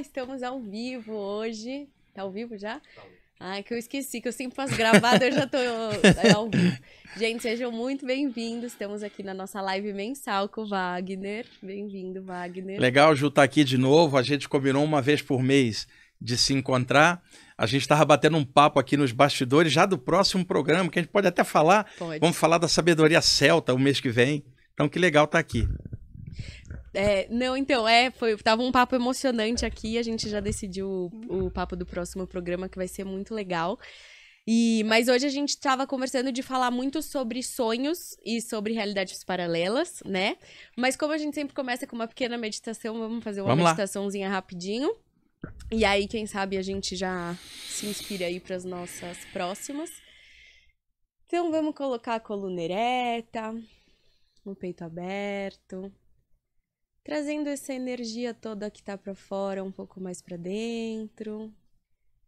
estamos ao vivo hoje. Tá ao vivo já? Tá Ai, Ah, que eu esqueci, que eu sempre faço gravado, eu já tô é, ao vivo. Gente, sejam muito bem-vindos. Estamos aqui na nossa live mensal com o Wagner. Bem-vindo, Wagner. Legal, Ju, tá aqui de novo. A gente combinou uma vez por mês de se encontrar. A gente estava batendo um papo aqui nos bastidores já do próximo programa, que a gente pode até falar. Pode. Vamos falar da sabedoria celta o mês que vem. Então, que legal estar tá aqui. É, não, então, é, foi, tava um papo emocionante aqui, a gente já decidiu o, o papo do próximo programa, que vai ser muito legal. E, mas hoje a gente estava conversando de falar muito sobre sonhos e sobre realidades paralelas, né? Mas como a gente sempre começa com uma pequena meditação, vamos fazer uma vamos meditaçãozinha lá. rapidinho. E aí, quem sabe a gente já se inspira aí para as nossas próximas. Então, vamos colocar a coluna ereta, o peito aberto, trazendo essa energia toda que tá para fora um pouco mais para dentro,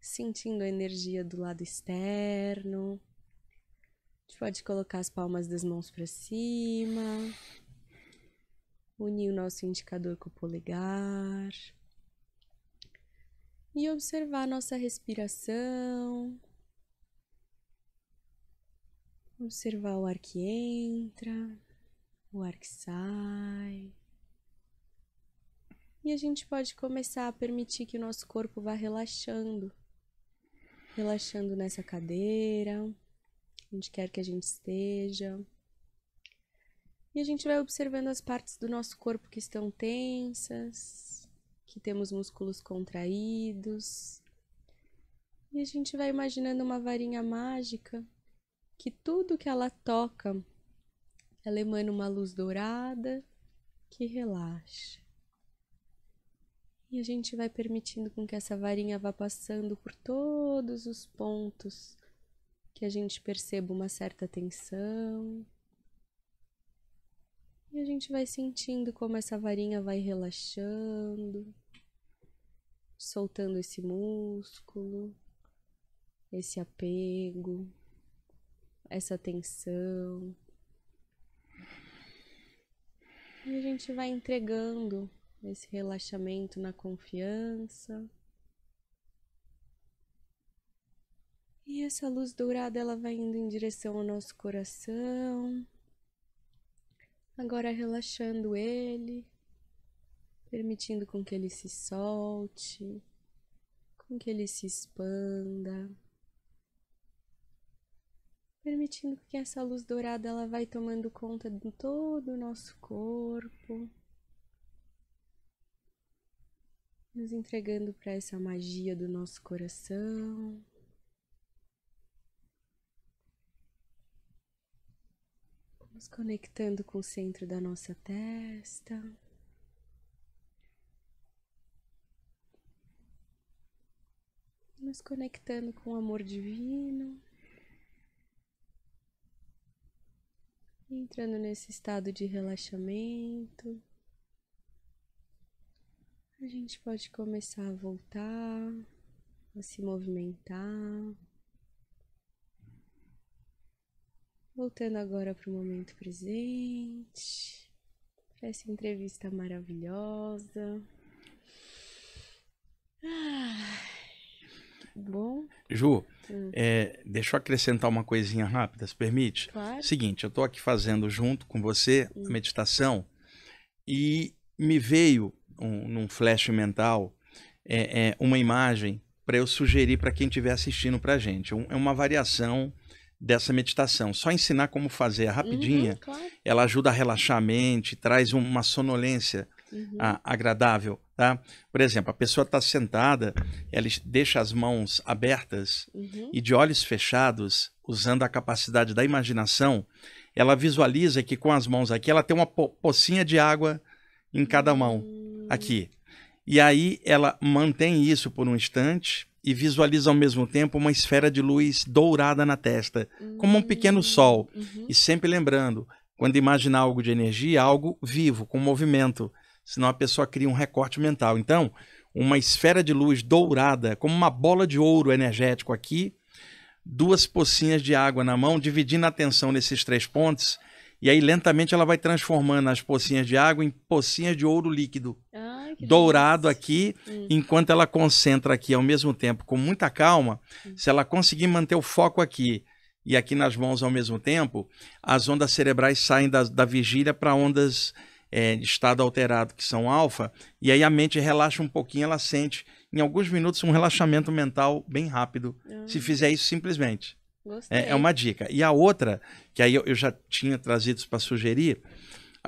sentindo a energia do lado externo. A gente pode colocar as palmas das mãos para cima, unir o nosso indicador com o polegar e observar nossa respiração. Observar o ar que entra, o ar que sai. E a gente pode começar a permitir que o nosso corpo vá relaxando. Relaxando nessa cadeira, onde quer que a gente esteja. E a gente vai observando as partes do nosso corpo que estão tensas, que temos músculos contraídos. E a gente vai imaginando uma varinha mágica que tudo que ela toca, ela emana uma luz dourada que relaxa. E a gente vai permitindo com que essa varinha vá passando por todos os pontos que a gente perceba uma certa tensão. E a gente vai sentindo como essa varinha vai relaxando, soltando esse músculo, esse apego, essa tensão. E a gente vai entregando nesse relaxamento na confiança. E essa luz dourada ela vai indo em direção ao nosso coração. Agora relaxando ele, permitindo com que ele se solte, com que ele se expanda. Permitindo que essa luz dourada ela vai tomando conta de todo o nosso corpo. nos entregando para essa magia do nosso coração. Nos conectando com o centro da nossa testa. Nos conectando com o amor divino. Entrando nesse estado de relaxamento a gente pode começar a voltar, a se movimentar. Voltando agora para o momento presente, para essa entrevista maravilhosa. Ah, bom. Ju, hum. é, deixa eu acrescentar uma coisinha rápida, se permite? Claro. Seguinte, eu estou aqui fazendo junto com você a hum. meditação e me veio um, num flash mental é, é uma imagem para eu sugerir para quem estiver assistindo para a gente. Um, é uma variação dessa meditação. Só ensinar como fazer é rapidinha, uhum, claro. ela ajuda a relaxar a mente, traz uma sonolência uhum. a, ah, agradável, tá? Por exemplo, a pessoa está sentada, ela deixa as mãos abertas uhum. e de olhos fechados, usando a capacidade da imaginação, ela visualiza que com as mãos aqui ela tem uma po pocinha de água em cada mão. Hum aqui. E aí ela mantém isso por um instante e visualiza ao mesmo tempo uma esfera de luz dourada na testa, uhum. como um pequeno hum, sol. Uhum. E sempre lembrando, quando imaginar algo de energia, é algo vivo, com movimento, senão a pessoa cria um recorte mental. Então, uma esfera de luz dourada, como uma bola de ouro energético aqui, duas pocinhas de água na mão, dividindo a atenção nesses três pontos e aí, lentamente, ela vai transformando as pocinhas de água em pocinhas de ouro líquido. dourado delícia. aqui, hum. enquanto ela concentra aqui ao mesmo tempo, com muita calma. Hum. Se ela conseguir manter o foco aqui e aqui nas mãos ao mesmo tempo, as ondas cerebrais saem da, da vigília para ondas é, de estado alterado, que são alfa, e aí a mente relaxa um pouquinho, ela sente em alguns minutos um relaxamento mental bem rápido, se fizer isso simplesmente. É, é uma dica. E a outra, que aí eu, eu já tinha trazido para sugerir,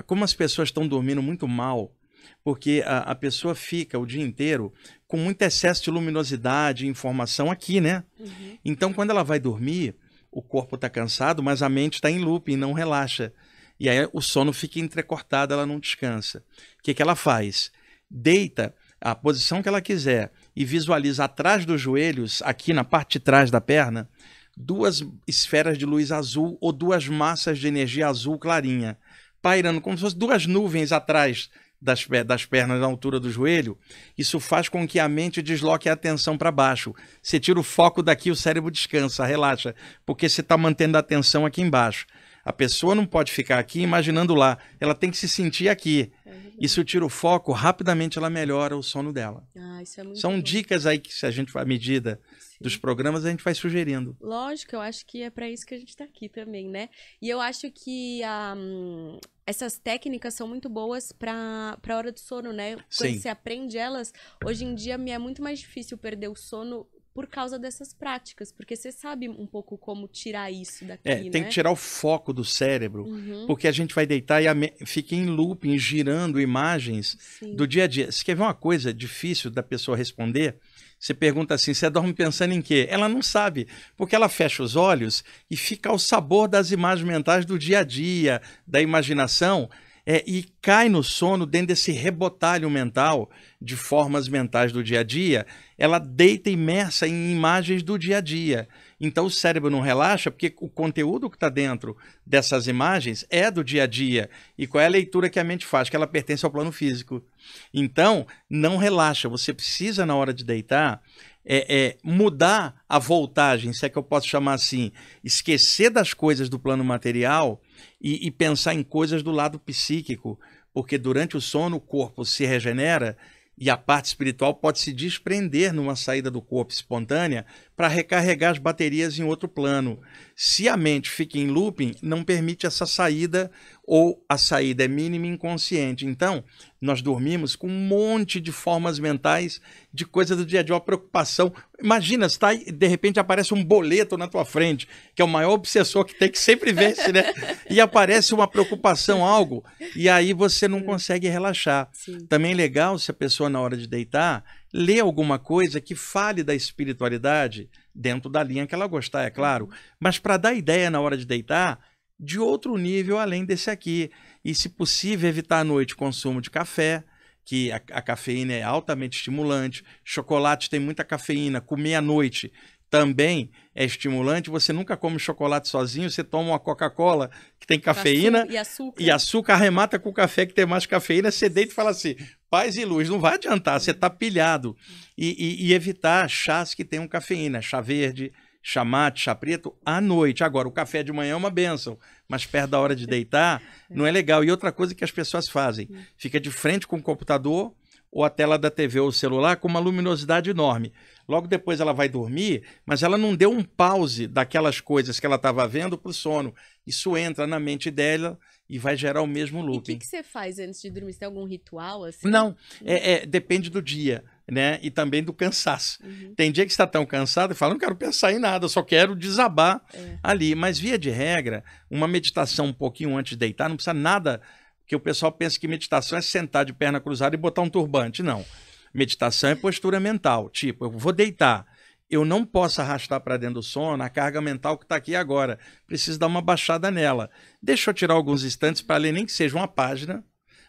como as pessoas estão dormindo muito mal, porque a, a, pessoa fica o dia inteiro com muito excesso de luminosidade, informação aqui, né? Uhum. Então, quando ela vai dormir, o corpo está cansado, mas a mente está em looping, não relaxa. E aí o sono fica entrecortado, ela não descansa. O que, que ela faz? Deita a posição que ela quiser e visualiza atrás dos joelhos, aqui na parte de trás da perna, duas esferas de luz azul ou duas massas de energia azul clarinha, pairando como se fossem duas nuvens atrás das, das pernas na altura do joelho. Isso faz com que a mente desloque a atenção para baixo. Você tira o foco daqui, o cérebro descansa, relaxa, porque você está mantendo a atenção aqui embaixo. A pessoa não pode ficar aqui imaginando lá, ela tem que se sentir aqui. E se eu tiro o foco, rapidamente ela melhora o sono dela. Ah, é São bom. dicas aí que se a gente for à medida dos programas, a gente vai sugerindo. Lógico, eu acho que é para isso que a gente está aqui também, né? E eu acho que ah, um, essas técnicas são muito boas para a hora do sono, né? Quando Sim. você aprende elas, hoje em dia me é muito mais difícil perder o sono por causa dessas práticas, porque você sabe um pouco como tirar isso daqui, é, tem né? que tirar o foco do cérebro, uhum. porque a gente vai deitar e me... fica em looping, girando imagens Sim. do dia a dia. Se quer ver uma coisa difícil da pessoa responder? Você pergunta assim: você dorme pensando em quê? Ela não sabe, porque ela fecha os olhos e fica ao sabor das imagens mentais do dia a dia, da imaginação, é, e cai no sono dentro desse rebotalho mental de formas mentais do dia a dia. Ela deita imersa em imagens do dia a dia. Então o cérebro não relaxa porque o conteúdo que está dentro dessas imagens é do dia a dia. E qual é a leitura que a mente faz? Que ela pertence ao plano físico. Então, não relaxa. Você precisa, na hora de deitar, é, é, mudar a voltagem, se é que eu posso chamar assim, esquecer das coisas do plano material e, e pensar em coisas do lado psíquico porque durante o sono o corpo se regenera e a parte espiritual pode se desprender numa saída do corpo espontânea para recarregar as baterias em outro plano. Se a mente fica em looping, não permite essa saída ou a saída é mínima e inconsciente. Então, nós dormimos com um monte de formas mentais de coisa do dia a dia, uma preocupação. Imagina, está aí, de repente aparece um boleto na tua frente, que é o maior obsessor que tem que sempre vence, né? E aparece uma preocupação, algo, e aí você não hum. consegue relaxar. Sim. Também é legal se a pessoa na hora de deitar lê alguma coisa que fale da espiritualidade dentro da linha que ela gostar, é claro, uhum. mas para dar ideia na hora de deitar, de outro nível além desse aqui. E, se possível, evitar à noite consumo de café, que a, a cafeína é altamente estimulante. Chocolate tem muita cafeína. Comer à noite também é estimulante. Você nunca come chocolate sozinho, você toma uma Coca-Cola que tem cafeína e açúcar. e açúcar arremata com o café que tem mais cafeína, você deita e fala assim: paz e luz, não vai adiantar, você está pilhado. E, e, e, evitar chás que tenham cafeína, chá verde, chamate, chá preto, à noite. Agora, o café de manhã é uma benção, mas perto da hora de deitar, não é legal. E outra coisa que as pessoas fazem, hum. fica de frente com o computador ou a tela da TV ou celular com uma luminosidade enorme. Logo depois ela vai dormir, mas ela não deu um pause daquelas coisas que ela estava vendo para o sono. Isso entra na mente dela e vai gerar o mesmo looping. E o que, que, você faz antes de dormir? Você tem algum ritual? Assim? Não, é, hum. é, depende do dia né? E também do cansaço. Uhum. Tem dia que está tão cansado e fala, não quero pensar em nada, só quero desabar é. ali. Mas via de regra, uma meditação um pouquinho antes de deitar não precisa nada que o pessoal pense que meditação é sentar de perna cruzada e botar um turbante. Não. Meditação é postura mental. Tipo, eu vou deitar. Eu não posso arrastar para dentro do sono a carga mental que está aqui agora. Preciso dar uma baixada nela. Deixa eu tirar alguns instantes para ler, nem que seja uma página,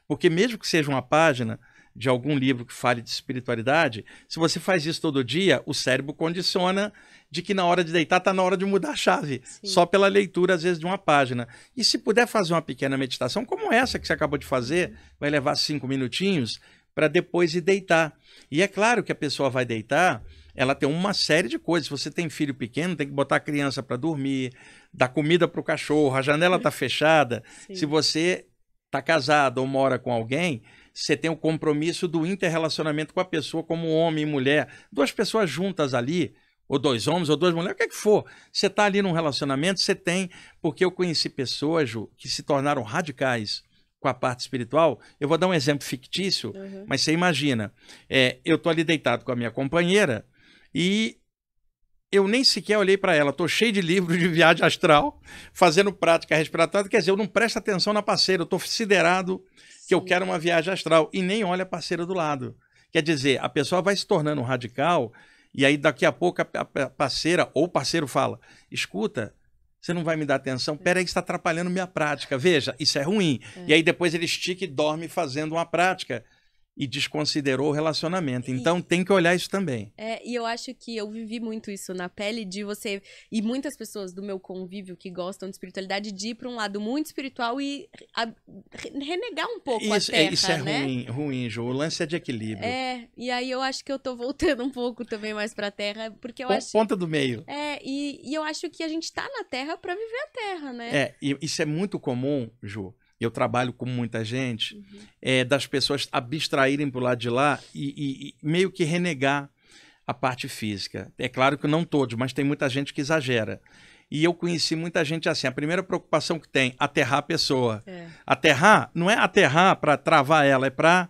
porque mesmo que seja uma página, de algum livro que fale de espiritualidade, se você faz isso todo dia, o cérebro condiciona de que na hora de deitar está na hora de mudar a chave, Sim. só pela leitura, às vezes, de uma página. E se puder fazer uma pequena meditação, como essa que você acabou de fazer, vai levar cinco minutinhos para depois ir deitar. E é claro que a pessoa vai deitar ela tem uma série de coisas. Se você tem filho pequeno, tem que botar a criança para dormir, dar comida para o cachorro, a janela está fechada. Sim. Se você está casado ou mora com alguém, você tem o compromisso do interrelacionamento com a pessoa como homem e mulher. Duas pessoas juntas ali, ou dois homens, ou duas mulheres, o que é que for. Você está ali num relacionamento, você tem. Porque eu conheci pessoas, Ju, que se tornaram radicais com a parte espiritual. Eu vou dar um exemplo fictício, uhum. mas você imagina. É, eu estou ali deitado com a minha companheira e eu nem sequer olhei para ela. Estou cheio de livros de viagem astral, fazendo prática respiratória. Quer dizer, eu não presto atenção na parceira, eu estou siderado que eu quero uma viagem astral e nem olha a parceira do lado. Quer dizer, a pessoa vai se tornando radical e aí daqui a pouco a parceira ou o parceiro fala: escuta, você não vai me dar atenção, peraí, que está atrapalhando minha prática. Veja, isso é ruim. É. E aí depois ele estica e dorme fazendo uma prática e desconsiderou o relacionamento. Então e, tem que olhar isso também. É, e eu acho que eu vivi muito isso na pele de você e muitas pessoas do meu convívio que gostam de espiritualidade de ir para um lado muito espiritual e a, renegar um pouco isso, a é, terra, é, Isso é né? ruim, ruim, Ju. O lance é de equilíbrio. É, e aí eu acho que eu tô voltando um pouco também mais para a terra, porque eu P acho ponta do meio. É, e, e eu acho que a gente tá na terra para viver a terra, né? É, e isso é muito comum, Ju eu trabalho com muita gente, uhum. é, das pessoas abstraírem para o lado de lá e, e, e, meio que renegar a parte física. É claro que não todos, mas tem muita gente que exagera. E eu conheci muita gente assim. A primeira preocupação que tem, aterrar a pessoa. É. Aterrar não é aterrar para travar ela, é para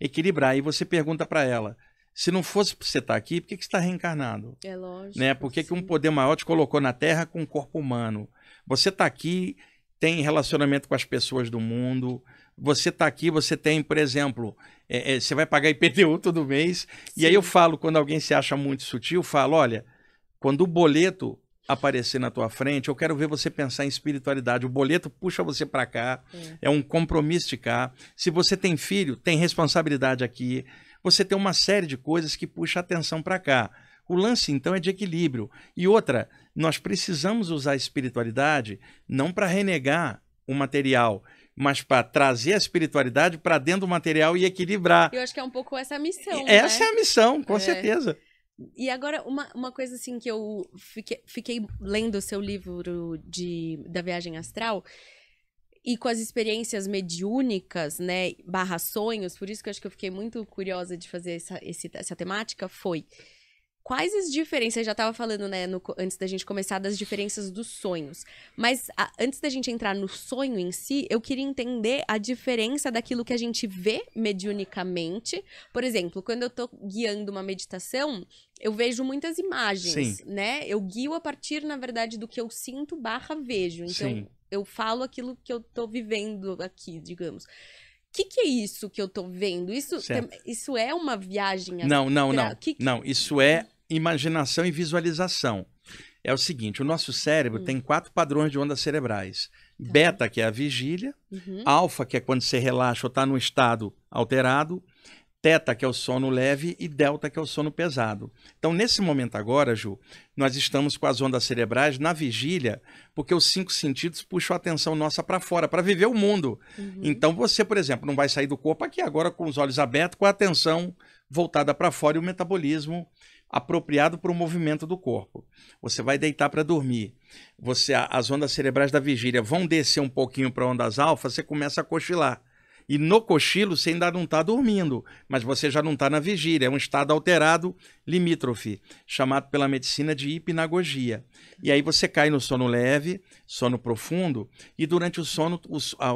equilibrar. E você pergunta para ela: se não fosse você estar tá aqui, por que, que você está reencarnado? É lógico. Né? Por que, que um poder maior te colocou na Terra com um corpo humano? Você está aqui tem relacionamento com as pessoas do mundo. Você está aqui, você tem, por exemplo, é, é, você vai pagar IPTU todo mês. Sim. E aí eu falo, quando alguém se acha muito sutil, falo: olha, quando o boleto aparecer na tua frente, eu quero ver você pensar em espiritualidade. O boleto puxa você para cá, é. é um compromisso de cá. Se você tem filho, tem responsabilidade aqui. Você tem uma série de coisas que puxa a atenção para cá. O lance, então, é de equilíbrio. E outra, nós precisamos usar a espiritualidade não para renegar o material, mas para trazer a espiritualidade para dentro do material e equilibrar. Eu acho que é um pouco essa a missão. Essa né? é a missão, com é. certeza. E agora, uma, uma coisa assim que eu fiquei, fiquei lendo o seu livro de, da viagem astral e com as experiências mediúnicas, né, barra sonhos, por isso que eu acho que eu fiquei muito curiosa de fazer essa, esse, essa temática, foi Quais as diferenças? Eu já estava falando, né, no, antes da gente começar, das diferenças dos sonhos. Mas a, antes da gente entrar no sonho em si, eu queria entender a diferença daquilo que a gente vê mediunicamente. Por exemplo, quando eu estou guiando uma meditação, eu vejo muitas imagens, Sim. né? Eu guio a partir, na verdade, do que eu sinto barra vejo. Então, Sim. eu falo aquilo que eu estou vivendo aqui, digamos. O que, que é isso que eu tô vendo? Isso, tem, isso é uma viagem? Assim, não, não, não. Que... Não, isso é imaginação e visualização. É o seguinte, o nosso cérebro hum. tem quatro padrões de ondas cerebrais. Tá. Beta, que é a vigília, uhum. alfa, que é quando você relaxa ou está num estado alterado, teta, que é o sono leve, e delta, que é o sono pesado. Então, nesse momento agora, Ju, nós estamos com as ondas cerebrais na vigília, porque os cinco sentidos puxam a atenção nossa para fora, para viver o mundo. Uhum. Então, você, por exemplo, não vai sair do corpo aqui agora com os olhos abertos, com a atenção voltada para fora e o metabolismo apropriado para o movimento do corpo. Você vai deitar para dormir. Você as ondas cerebrais da vigília vão descer um pouquinho para ondas alfa, você começa a cochilar. E no cochilo você ainda não está dormindo, mas você já não está na vigília. É um estado alterado limítrofe, chamado pela medicina de hipnagogia. E aí você cai no sono leve, sono profundo, e durante o sono a,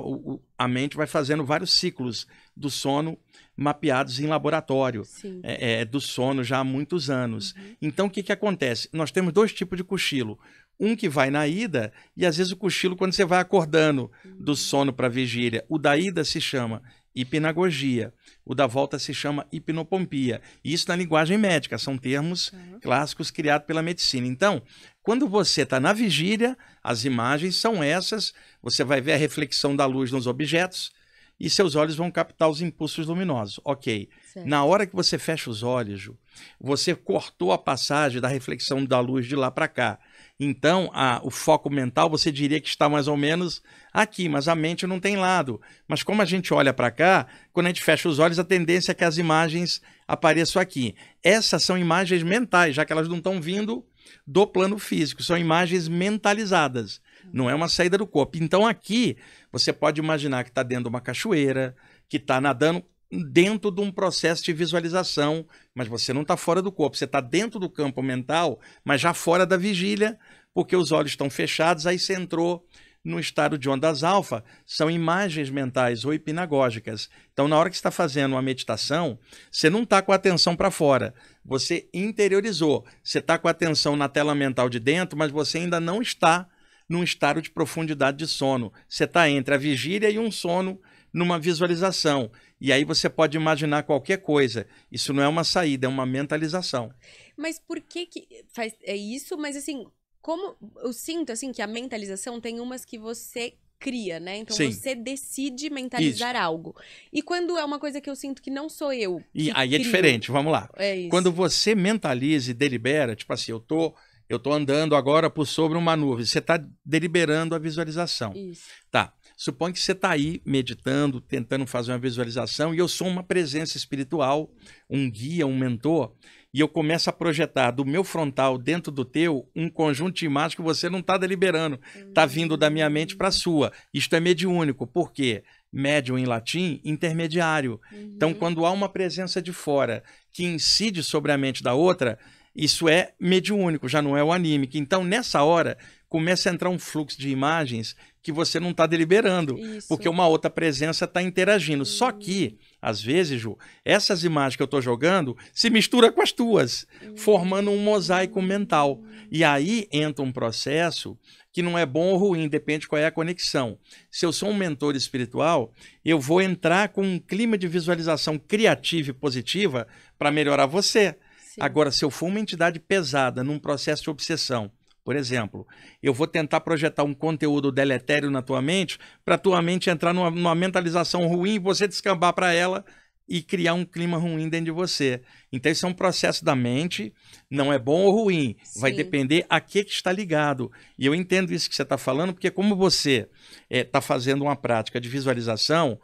a mente vai fazendo vários ciclos do sono mapeados em laboratório é, é, do sono já há muitos anos. Uhum. Então, o que, que acontece? Nós temos dois tipos de cochilo. Um que vai na ida, e às vezes o cochilo, quando você vai acordando uhum. do sono para a vigília, o da ida se chama hipnagogia. O da volta se chama hipnopompia. Isso na linguagem médica, são termos uhum. clássicos criados pela medicina. Então, quando você está na vigília, as imagens são essas. Você vai ver a reflexão da luz nos objetos, e seus olhos vão captar os impulsos luminosos. Ok. Certo. Na hora que você fecha os olhos, Ju, você cortou a passagem da reflexão da luz de lá para cá. Então, a, o foco mental você diria que está mais ou menos aqui, mas a mente não tem lado. Mas como a gente olha para cá, quando a gente fecha os olhos, a tendência é que as imagens apareçam aqui. Essas são imagens mentais, já que elas não estão vindo do plano físico, são imagens mentalizadas. Não é uma saída do corpo. Então aqui você pode imaginar que está dentro de uma cachoeira, que está nadando dentro de um processo de visualização, mas você não está fora do corpo, você está dentro do campo mental, mas já fora da vigília, porque os olhos estão fechados, aí você entrou no estado de ondas alfa, são imagens mentais ou hipnagógicas. Então, na hora que está fazendo uma meditação, você não está com a atenção para fora, você interiorizou, você está com a atenção na tela mental de dentro, mas você ainda não está num estado de profundidade de sono. Você está entre a vigília e um sono numa visualização. E aí você pode imaginar qualquer coisa. Isso não é uma saída, é uma mentalização. Mas por que que faz é isso? Mas assim, como eu sinto assim que a mentalização tem umas que você cria, né? Então Sim. você decide mentalizar isso. algo. E quando é uma coisa que eu sinto que não sou eu. E aí é crio, é diferente, vamos lá. É quando você mentaliza e delibera, tipo assim, eu tô eu estou andando agora por sobre uma nuvem. Você está deliberando a visualização. Isso. Tá. Suponha que você está aí meditando, tentando fazer uma visualização, e eu sou uma presença espiritual, um guia, um mentor, e eu começo a projetar do meu frontal dentro do teu um conjunto de imagens que você não está deliberando, está hum. vindo da minha mente para a sua. Isto é mediúnico, por quê? Médium em latim, intermediário. Então, uhum. quando há uma presença de fora que incide sobre a mente da outra, isso é mediúnico, já não é o anímico. Então, nessa hora, começa a entrar um fluxo de imagens que você não está deliberando, Isso. porque uma outra presença está interagindo. Uhum. Só que, hum. às vezes, Ju, essas imagens que eu estou jogando se mistura com as tuas, uhum. formando um mosaico mental. Hum. E aí entra um processo que não é bom ou ruim, depende qual é a conexão. Se eu sou um mentor espiritual, eu vou entrar com um clima de visualização criativa e positiva para melhorar você. Sim. Agora, se eu for uma entidade pesada num processo de obsessão, por exemplo, eu vou tentar projetar um conteúdo deletério na tua mente para tua mente entrar numa, numa mentalização ruim e você descambar para ela e criar um clima ruim dentro de você. Então, isso é um processo da mente, não é bom ou ruim, Sim. vai depender a que, que, está ligado. E eu entendo isso que você está falando, porque como você está eh, é, fazendo uma prática de visualização,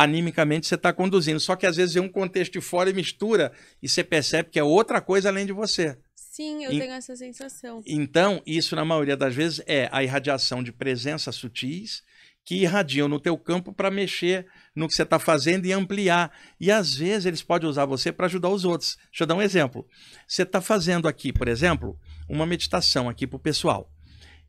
animicamente você está conduzindo. Só que às vezes é um contexto de fora e mistura e você percebe que é outra coisa além de você. Sim, eu e, tenho essa sensação. Então, isso na maioria das vezes é a irradiação de presenças sutis que irradiam no teu campo para mexer no que você está fazendo e ampliar. E às vezes eles podem usar você para ajudar os outros. Deixa eu dar um exemplo. Você está fazendo aqui, por exemplo, uma meditação aqui para o pessoal.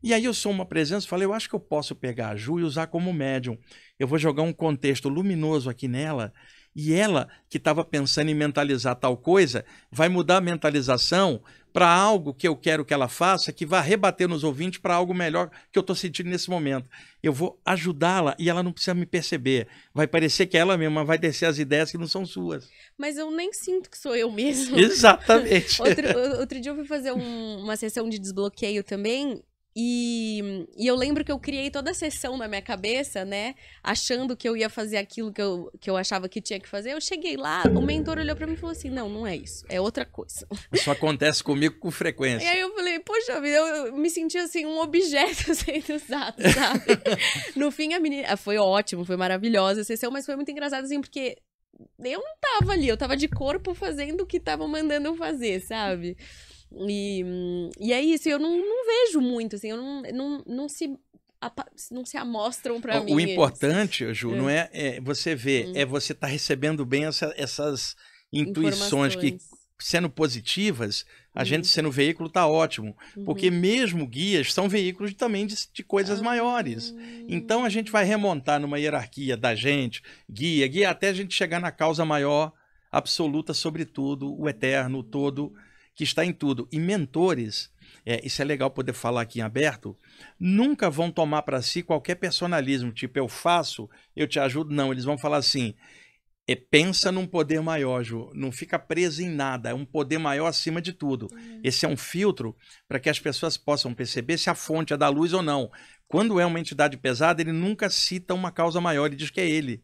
E aí eu sou uma presença, falei, eu acho que eu posso pegar a Ju e usar como médium. Eu vou jogar um contexto luminoso aqui nela, e ela que estava pensando em mentalizar tal coisa, vai mudar a mentalização para algo que eu quero que ela faça, que vá rebater nos ouvintes para algo melhor que eu estou sentindo nesse momento. Eu vou ajudá-la e ela não precisa me perceber. Vai parecer que é ela mesma vai descer as ideias que não são suas. Mas eu nem sinto que sou eu mesmo. Exatamente. outro, outro dia eu fui fazer um, uma sessão de desbloqueio também e, e, eu lembro que eu criei toda a sessão na minha cabeça, né? Achando que eu ia fazer aquilo que eu, que eu achava que tinha que fazer. Eu cheguei lá, o mentor olhou para mim e falou assim: Não, não é isso, é outra coisa. Isso acontece comigo com frequência. E aí eu falei: Poxa vida, eu, me senti assim, um objeto sendo usado, sabe? no fim, a menina. Ah, foi ótimo, foi maravilhosa a sessão, mas foi muito engraçado, assim, porque eu não tava ali, eu tava de corpo fazendo o que tava mandando eu fazer, sabe? E, e é isso, eu não, não vejo muito, assim, eu não, não, não se não se amostram para mim. O importante, eles. Ju, é. não hum. é, é, você ver, hum. é você estar tá recebendo bem essa, essas intuições que sendo positivas, a hum. gente uhum. sendo veículo está ótimo, uhum. porque mesmo guias são veículos também de, de coisas ah. maiores. Então a gente vai ah. remontar numa hierarquia da gente, guia, guia até a gente chegar na causa maior absoluta sobretudo o eterno, o todo que está em tudo. E mentores, é, isso é legal poder falar aqui em aberto, nunca vão tomar para si qualquer personalismo, tipo eu faço, eu te ajudo. Não, eles vão falar assim. É, pensa num poder maior, Ju. Não fica preso em nada. É um poder maior acima de tudo. Uhum. Esse é um filtro para que as pessoas possam perceber se a fonte é da luz ou não. Quando é uma entidade pesada, ele nunca cita uma causa maior. Ele diz que é ele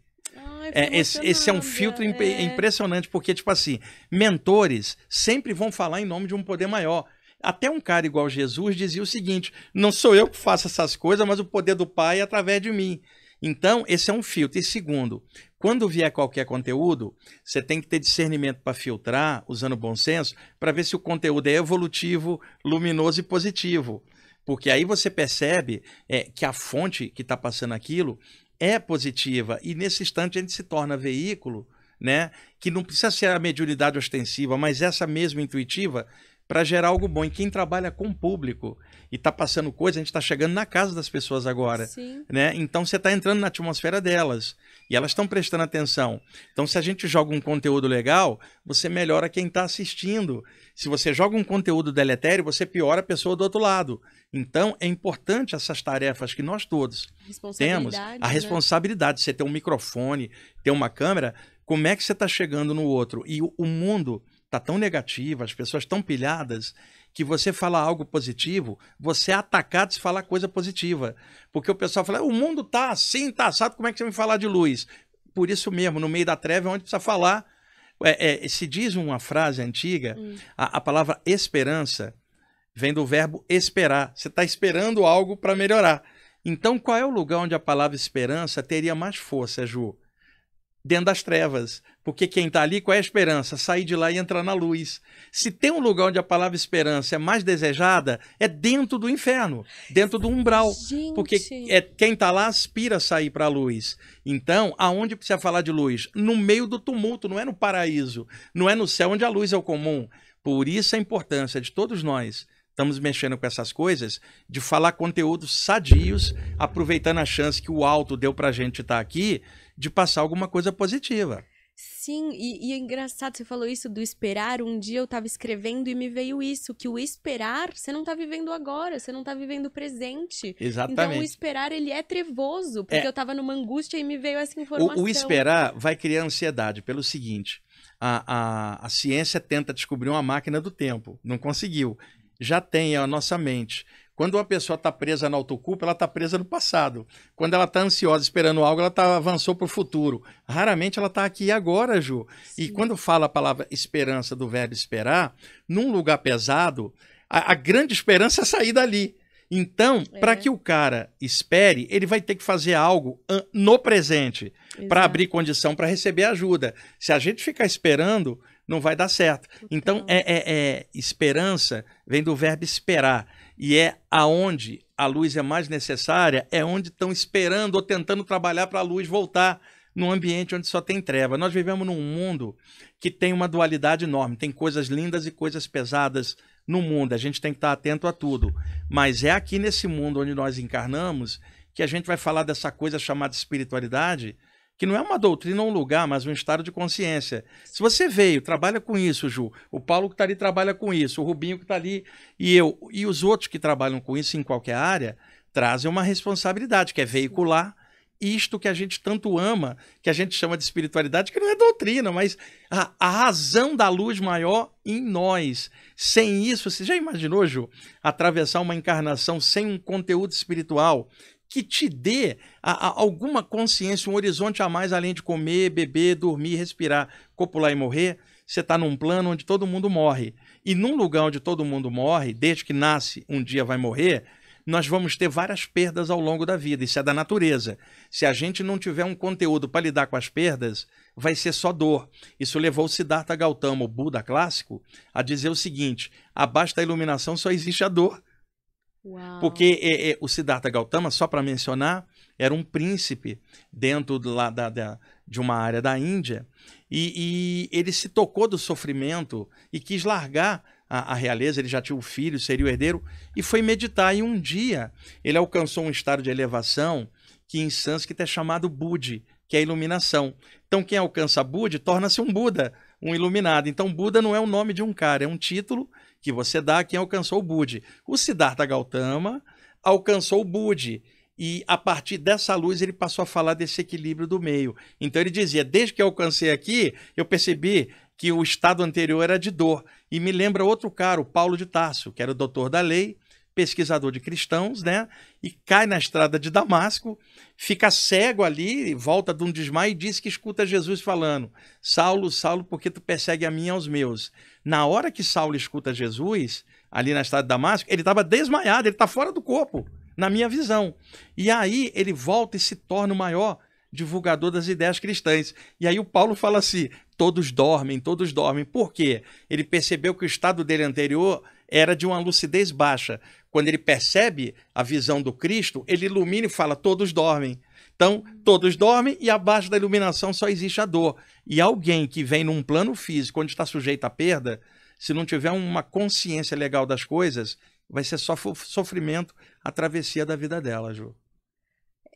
é, esse, esse, é um filtro imp é. impressionante, porque, tipo assim, mentores sempre vão falar em nome de um poder maior. Até um cara igual Jesus dizia o seguinte: não sou eu que faço essas coisas, mas o poder do Pai é através de mim. Então, esse é um filtro. E segundo, quando vier qualquer conteúdo, você tem que ter discernimento para filtrar, usando bom senso, para ver se o conteúdo é evolutivo, luminoso e positivo. Porque aí você percebe é, que a fonte que está passando aquilo é positiva. E nesse instante a gente se torna veículo, né? Que não precisa ser a mediunidade ostensiva, mas essa mesma intuitiva para gerar algo bom. E quem trabalha com público e está passando coisa, a gente está chegando na casa das pessoas agora. Sim. Né? Então você está entrando na atmosfera delas. E elas estão prestando atenção. Então, se a gente joga um conteúdo legal, você melhora quem está assistindo. Se você joga um conteúdo deletério, você piora a pessoa do outro lado. Então, é importante essas tarefas que nós todos temos. A né? responsabilidade, né? você ter um microfone, ter uma câmera, como é que você está chegando no outro? E o mundo tá tão negativa, as pessoas tão pilhadas, que você falar algo positivo, você é atacado se falar coisa positiva. Porque o pessoal fala, o mundo tá assim, tá assado, como é que você vai falar de luz? Por isso mesmo, no meio da treva é onde precisa falar. É, é, se diz uma frase antiga, hum. a, a palavra esperança vem do verbo esperar. Você está esperando algo para melhorar. Então, qual é o lugar onde a palavra esperança teria mais força, Ju? Dentro das trevas. Porque quem está ali, qual é a esperança? Sair de lá e entrar na luz. Se tem um lugar onde a palavra esperança é mais desejada, é dentro do inferno, dentro do umbral. Gente. Porque é, quem está lá aspira a sair para a luz. Então, aonde precisa falar de luz? No meio do tumulto, não é no paraíso, não é no céu onde a luz é o comum. Por isso a importância de todos nós estamos mexendo com essas coisas, de falar conteúdos sadios, aproveitando a chance que o alto deu para a gente estar tá aqui, de passar alguma coisa positiva. Sim, e, e, é engraçado, você falou isso do esperar. Um dia eu tava escrevendo e me veio isso, que o esperar, você não tá vivendo agora, você não tá vivendo o presente. Exatamente. Então o esperar, ele é trevoso, porque é. eu tava numa angústia e me veio essa informação. O, o esperar vai criar ansiedade pelo seguinte, a, a, a ciência tenta descobrir uma máquina do tempo, não conseguiu. Já tem a nossa mente. Quando uma pessoa está presa na autoculpa, ela está presa no passado. Quando ela está ansiosa esperando algo, ela tá, avançou para o futuro. Raramente ela está aqui agora, Ju. Sim. E quando fala a palavra esperança do verbo esperar, num lugar pesado, a, a grande esperança é sair dali. Então, é. para que o cara espere, ele vai ter que fazer algo no presente para abrir condição para receber ajuda. Se a gente ficar esperando, não vai dar certo. Então, então é, é, é esperança vem do verbo esperar e é aonde a luz é mais necessária, é onde estão esperando ou tentando trabalhar para a luz voltar num ambiente onde só tem treva. Nós vivemos num mundo que tem uma dualidade enorme, tem coisas lindas e coisas pesadas no mundo. A gente tem que estar atento a tudo. Mas é aqui nesse mundo onde nós encarnamos que a gente vai falar dessa coisa chamada espiritualidade, que não é uma doutrina ou um lugar, mas um estado de consciência. Se você veio, trabalha com isso, Ju. O Paulo que está ali trabalha com isso, o Rubinho que está ali e eu, e os outros que trabalham com isso em qualquer área, trazem uma responsabilidade, que é veicular isto que a gente tanto ama, que a gente chama de espiritualidade, que não é doutrina, mas a, a razão da luz maior em nós. Sem isso, você já imaginou, Ju, atravessar uma encarnação sem um conteúdo espiritual que te dê a, a, alguma consciência, um horizonte a mais além de comer, beber, dormir, respirar, copular e morrer. Você está num plano onde todo mundo morre. E num lugar onde todo mundo morre, desde que nasce, um dia vai morrer, nós vamos ter várias perdas ao longo da vida. Isso é da natureza. Se a gente não tiver um conteúdo para lidar com as perdas, vai ser só dor. Isso levou Siddhartha Gautama, o Buda clássico, a dizer o seguinte: abaixo da iluminação só existe a dor. Uau. Porque é, é, o Siddhartha Gautama, só para mencionar, era um príncipe dentro do, lá, da, da, de uma área da Índia e, e, ele se tocou do sofrimento e quis largar a, a realeza. Ele já tinha o um filho, seria o herdeiro e foi meditar. E um dia ele alcançou um estado de elevação que em sânscrito é chamado Budi, que é a iluminação. Então quem alcança Budi torna-se um Buda, um iluminado. Então, Buda não é o nome de um cara, é um título que você dá a quem alcançou o Budi. O Siddhartha Gautama alcançou o Budi. E a partir dessa luz ele passou a falar desse equilíbrio do meio. Então ele dizia: desde que eu alcancei aqui, eu percebi que o estado anterior era de dor. E me lembra outro cara, o Paulo de Tarso, que era o doutor da lei, pesquisador de cristãos, né? E cai na estrada de Damasco, fica cego ali, volta de um desmaio e diz que escuta Jesus falando: Saulo, Saulo, porque tu persegue a mim e aos meus? Na hora que Saulo escuta Jesus, ali na estrada de Damasco, ele estava desmaiado, ele está fora do corpo, na minha visão. E aí ele volta e se torna o maior divulgador das ideias cristãs. E aí o Paulo fala assim: todos dormem, todos dormem. Por quê? Ele percebeu que o estado dele anterior era de uma lucidez baixa. Quando ele percebe a visão do Cristo, ele ilumina e fala: todos dormem. Então, todos dormem e abaixo da iluminação só existe a dor. E alguém que vem num plano físico onde está sujeito à perda, se não tiver uma consciência legal das coisas, vai ser só sofrimento a travessia da vida dela, Ju.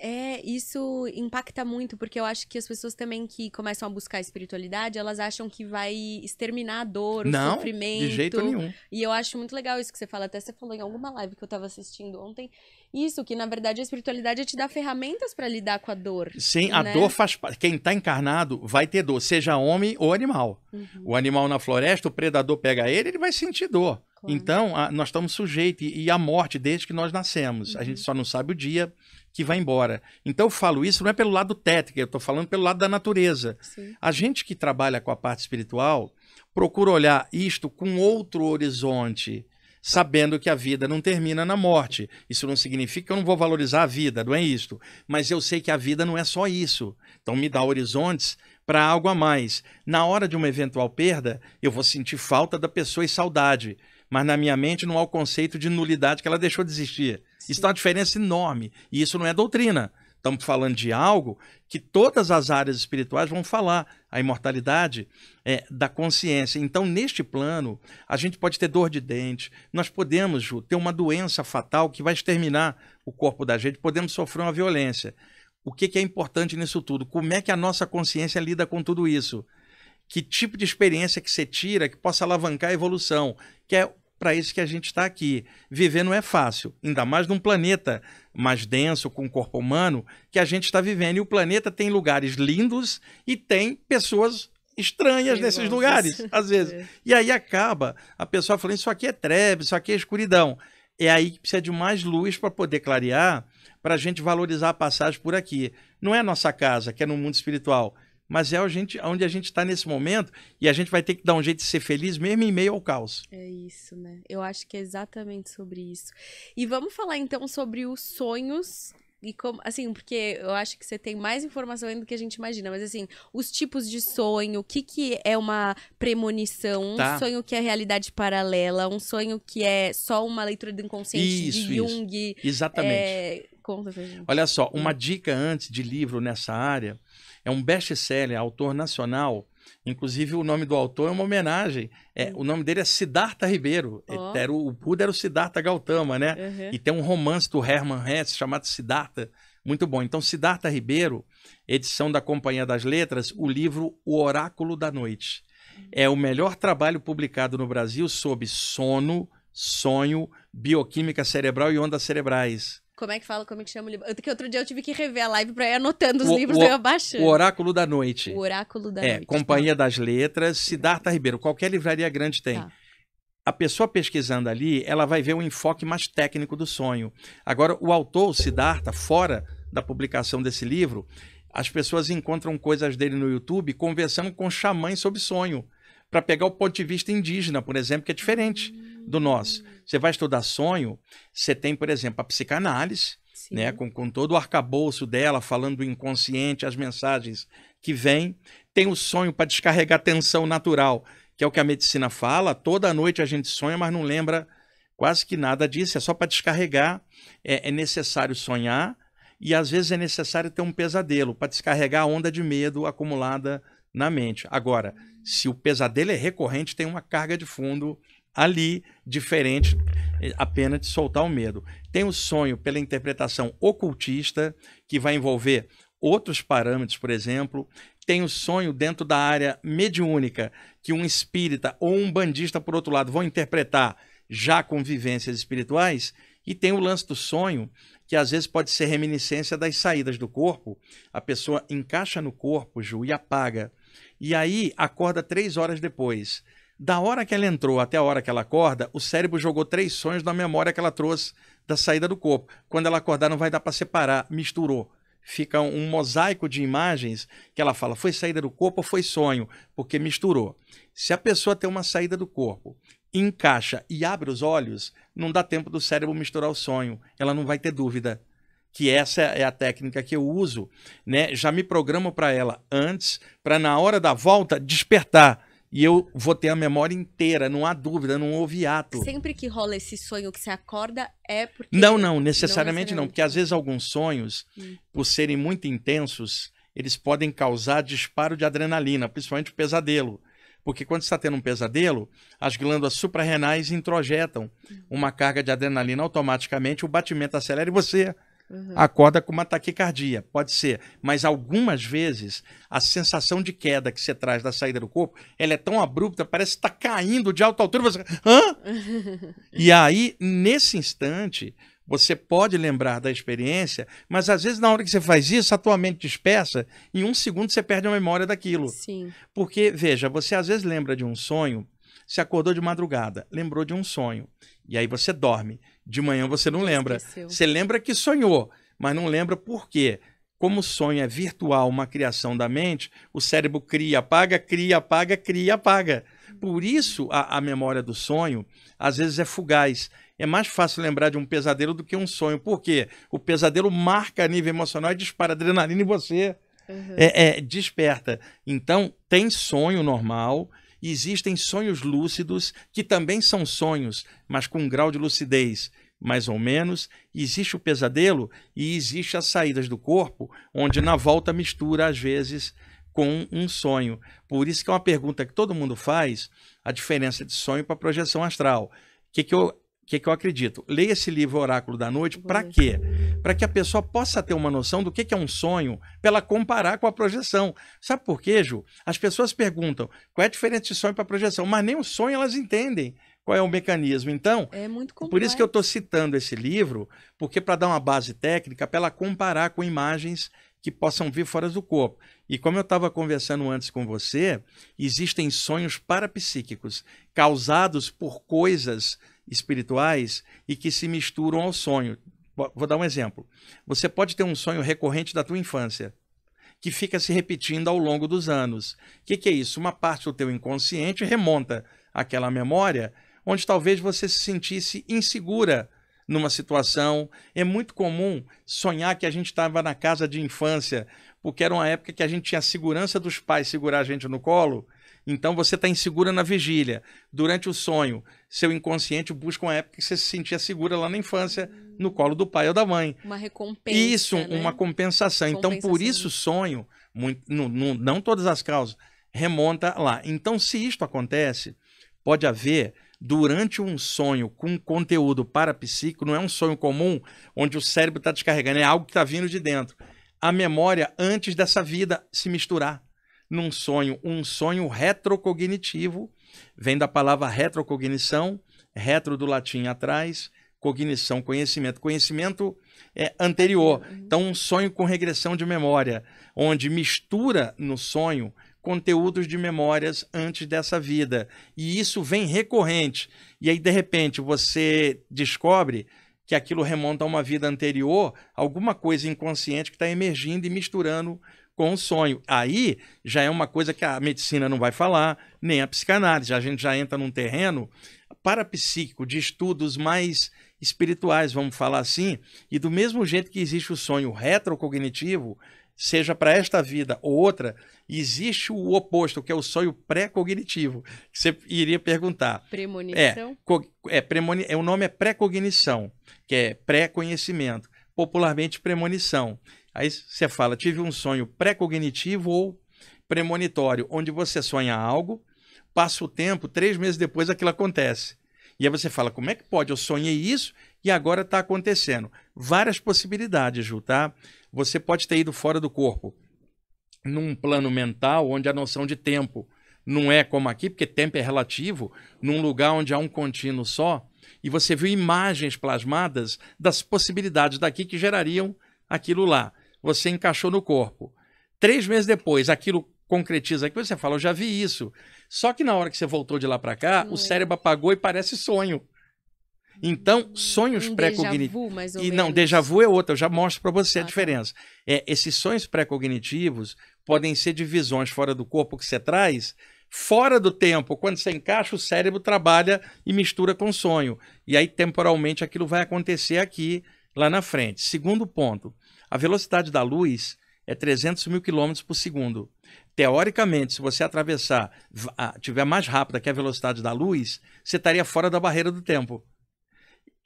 É, isso impacta muito, porque eu acho que as pessoas também que começam a buscar a espiritualidade, elas acham que vai exterminar a dor, o Não, De jeito nenhum. E eu acho muito legal isso que você fala. Até você falou em alguma live que eu tava assistindo ontem. Isso, que na verdade a espiritualidade é te dar ferramentas para lidar com a dor. Sim, né? a dor faz parte. Quem tá encarnado vai ter dor, seja homem ou animal. Uhum. O animal na floresta, o predador pega ele, ele vai sentir dor. Claro. Então, a, nós estamos sujeitos. E, e, a morte desde que nós nascemos. Uhum. A gente uhum. só não sabe o dia, que vai embora. Então eu falo isso não é pelo lado tético, eu estou falando pelo lado da natureza. Sim. A gente que trabalha com a parte espiritual procura olhar isto com outro horizonte, sabendo que a vida não termina na morte. Isso não significa que eu não vou valorizar a vida, não é isto. Mas eu sei que a vida não é só isso. Então me dá horizontes para algo a mais. Na hora de uma eventual perda, eu vou sentir falta da pessoa e saudade mas na minha mente não há o conceito de nulidade que ela deixou de existir. Isso é uma diferença enorme. E isso não é doutrina. Estamos falando de algo que todas as áreas espirituais vão falar, a imortalidade é, da consciência. Então, neste plano, a gente pode ter dor de dente, nós podemos Ju, ter uma doença fatal que vai exterminar o corpo da gente, podemos sofrer uma violência. O que, que é importante nisso tudo? Como é que a nossa consciência lida com tudo isso? que tipo de experiência que você tira que possa alavancar a evolução, que é para isso que a gente está aqui. Viver não é fácil, ainda mais num planeta mais denso, com o corpo humano, que a gente está vivendo. E o planeta tem lugares lindos e tem pessoas estranhas Sim, nesses lugares, às vezes. É. E aí acaba a pessoa falando: isso aqui é treve isso aqui é escuridão. É aí que precisa de mais luz para poder clarear, para a gente valorizar a passagem por aqui. Não é a nossa casa, que é no mundo espiritual mas é a gente, onde a gente está nesse momento e a gente vai ter que dar um jeito de ser feliz mesmo em meio ao caos. É isso, né? Eu acho que é exatamente sobre isso. E vamos falar então sobre os sonhos e como, assim, porque eu acho que você tem mais informação ainda do que a gente imagina, mas assim, os tipos de sonho, o que que é uma premonição, um tá. sonho que é realidade paralela, um sonho que é só uma leitura do inconsciente isso, de Jung. Isso. Exatamente. É... Conta pra gente. Olha só, uma dica antes de livro nessa área é um best-seller, autor nacional. Inclusive, o nome do autor é uma homenagem. É, uhum. O nome dele é Siddhartha Ribeiro. Oh. Era, o Buda era o Siddhartha Gautama, né? Uhum. E tem um romance do Herman Hesse chamado Siddhartha. Muito bom. Então, Siddhartha Ribeiro, edição da Companhia das Letras, o livro O Oráculo da Noite. É o melhor trabalho publicado no Brasil sobre sono, sonho, bioquímica cerebral e ondas cerebrais. Como é que fala? Como é que chama o livro? Que outro dia eu tive que rever a live pra ir anotando os o, livros, o, eu abaixando. O Oráculo da Noite. O Oráculo da é, Noite. É, Companhia das Letras, Siddhartha Ribeiro. Qualquer livraria grande tem. Tá. A pessoa pesquisando ali, ela vai ver um enfoque mais técnico do sonho. Agora, o autor, o Siddhartha, fora da publicação desse livro, as pessoas encontram coisas dele no YouTube conversando com xamãs sobre sonho, para pegar o ponto de vista indígena, por exemplo, que é diferente. Hum do nosso. Você vai estudar sonho, você tem, por exemplo, a psicanálise, né, com, com todo o arcabouço dela, falando do inconsciente, as mensagens que vêm. Tem o sonho para descarregar tensão natural, que é o que a medicina fala. Toda noite a gente sonha, mas não lembra quase que nada disso. É só para descarregar. É, é necessário sonhar e às vezes é necessário ter um pesadelo para descarregar a onda de medo acumulada na mente. Agora, se o pesadelo é recorrente, tem uma carga de fundo ali, diferente é, apenas de soltar o medo. Tem o sonho pela interpretação ocultista, que vai envolver outros parâmetros, por exemplo. Tem o sonho dentro da área mediúnica, que um espírita ou um bandista, por outro lado, vão interpretar já com vivências espirituais. E tem o lance do sonho, que às vezes pode ser reminiscência das saídas do corpo. A pessoa encaixa no corpo, Ju, e apaga. E aí acorda três horas depois. Da hora que ela entrou até a hora que ela acorda, o cérebro jogou três sonhos na memória que ela trouxe da saída do corpo. Quando ela acordar, não vai dar para separar, misturou. Fica um, um mosaico de imagens que ela fala: foi saída do corpo ou foi sonho? Porque misturou. Se a pessoa tem uma saída do corpo, encaixa e abre os olhos, não dá tempo do cérebro misturar o sonho. Ela não vai ter dúvida que essa é a técnica que eu uso, né? Já me programo para ela antes, para na hora da volta despertar e eu vou ter a memória inteira, não há dúvida, não houve ato. Sempre que rola esse sonho que você acorda, é porque. Não, não, necessariamente não, necessariamente. não porque às vezes alguns sonhos, hum. por serem muito intensos, eles podem causar disparo de adrenalina, principalmente o pesadelo. Porque quando você está tendo um pesadelo, as glândulas suprarrenais introjetam hum. uma carga de adrenalina automaticamente, o batimento acelera e você uhum. acorda com uma taquicardia. Pode ser. Mas algumas vezes a sensação de queda que você traz da saída do corpo, ela é tão abrupta, parece que está caindo de alta altura. Você... Hã? e aí, nesse instante, você pode lembrar da experiência, mas às vezes na hora que você faz isso, a tua mente dispersa, em um segundo você perde a memória daquilo. Sim. Porque, veja, você às vezes lembra de um sonho se acordou de madrugada, lembrou de um sonho. E aí você dorme. De manhã você não lembra. Você lembra que sonhou, mas não lembra por quê. Como o sonho é virtual, uma criação da mente, o cérebro cria, apaga, cria, apaga, cria, apaga. Por isso, a, a memória do sonho, às vezes, é fugaz. É mais fácil lembrar de um pesadelo do que um sonho. Por quê? O pesadelo marca a nível emocional e dispara adrenalina em você. Uhum. É, é, desperta. Então, tem sonho normal, e existem sonhos lúcidos, que também são sonhos, mas com um grau de lucidez mais ou menos, existe o pesadelo e existe as saídas do corpo, onde na volta mistura às vezes com um sonho. Por isso que é uma pergunta que todo mundo faz, a diferença de sonho para projeção astral. O que, que eu que, é que eu acredito? Leia esse livro Oráculo da Noite para quê? Para que a pessoa possa ter uma noção do que, é um sonho, para ela comparar com a projeção. Sabe por quê, Ju? As pessoas perguntam qual é a diferença de sonho para projeção, mas nem o sonho elas entendem qual é o mecanismo. Então, é, é por isso que eu estou citando esse livro, porque para dar uma base técnica, para ela comparar com imagens que possam vir fora do corpo. E como eu estava conversando antes com você, existem sonhos parapsíquicos causados por coisas espirituais e que se misturam ao sonho. Vou dar um exemplo. Você pode ter um sonho recorrente da tua infância que fica se repetindo ao longo dos anos. O que, que, é isso? Uma parte do teu inconsciente remonta àquela memória onde talvez você se sentisse insegura numa situação. É muito comum sonhar que a gente estava na casa de infância, porque era uma época que a gente tinha a segurança dos pais segurar a gente no colo então você está insegura na vigília. Durante o sonho, seu inconsciente busca uma época que você se sentia segura lá na infância, no colo do pai ou da mãe. Uma recompensa. Isso, né? uma compensação. compensação. Então, por isso, o sonho, muito, no, no, não todas as causas, remonta lá. Então, se isto acontece, pode haver durante um sonho com conteúdo parapsíquico, não é um sonho comum onde o cérebro está descarregando, é algo que está vindo de dentro. A memória antes dessa vida se misturar num sonho, um sonho retrocognitivo, vem da palavra retrocognição, retro do latim atrás, cognição, conhecimento. Conhecimento é anterior. Então, um sonho com regressão de memória, onde mistura no sonho conteúdos de memórias antes dessa vida. E isso vem recorrente. E aí, de repente, você descobre que aquilo remonta a uma vida anterior, alguma coisa inconsciente que está emergindo e misturando com o sonho. Aí já é uma coisa que a medicina não vai falar, nem a psicanálise. A gente já entra num terreno parapsíquico de estudos mais espirituais, vamos falar assim, e do mesmo jeito que existe o sonho retrocognitivo, seja para esta vida ou outra, existe o oposto, que é o sonho pré-cognitivo. Você iria perguntar. Premonição? É, é, premoni é o nome é pré-cognição, que é pré-conhecimento, popularmente premonição. Aí você fala, tive um sonho pré-cognitivo ou premonitório, onde você sonha algo, passa o tempo, três meses depois aquilo acontece. E aí você fala, como é que pode? Eu sonhei isso e agora está acontecendo. Várias possibilidades, Ju, tá? Você pode ter ido fora do corpo, num plano mental, onde a noção de tempo não é como aqui, porque tempo é relativo, num lugar onde há um contínuo só, e você viu imagens plasmadas das possibilidades daqui que gerariam aquilo lá você encaixou no corpo. Três meses depois, aquilo concretiza aquilo, você fala, eu já vi isso. Só que na hora que você voltou de lá para cá, o é. cérebro apagou e parece sonho. Então, hum, sonhos um pré-cognitivos. E menos. não, déjà vu é outra, eu já mostro para você ah, a tá. diferença. É, esses sonhos pré-cognitivos podem ser de visões fora do corpo que você traz, fora do tempo. Quando você encaixa, o cérebro trabalha e mistura com sonho. E aí, temporalmente, aquilo vai acontecer aqui, lá na frente. Segundo ponto, a velocidade da luz é 300 mil quilômetros por segundo. Teoricamente, se você atravessar, tiver mais rápida que a velocidade da luz, você estaria fora da barreira do tempo.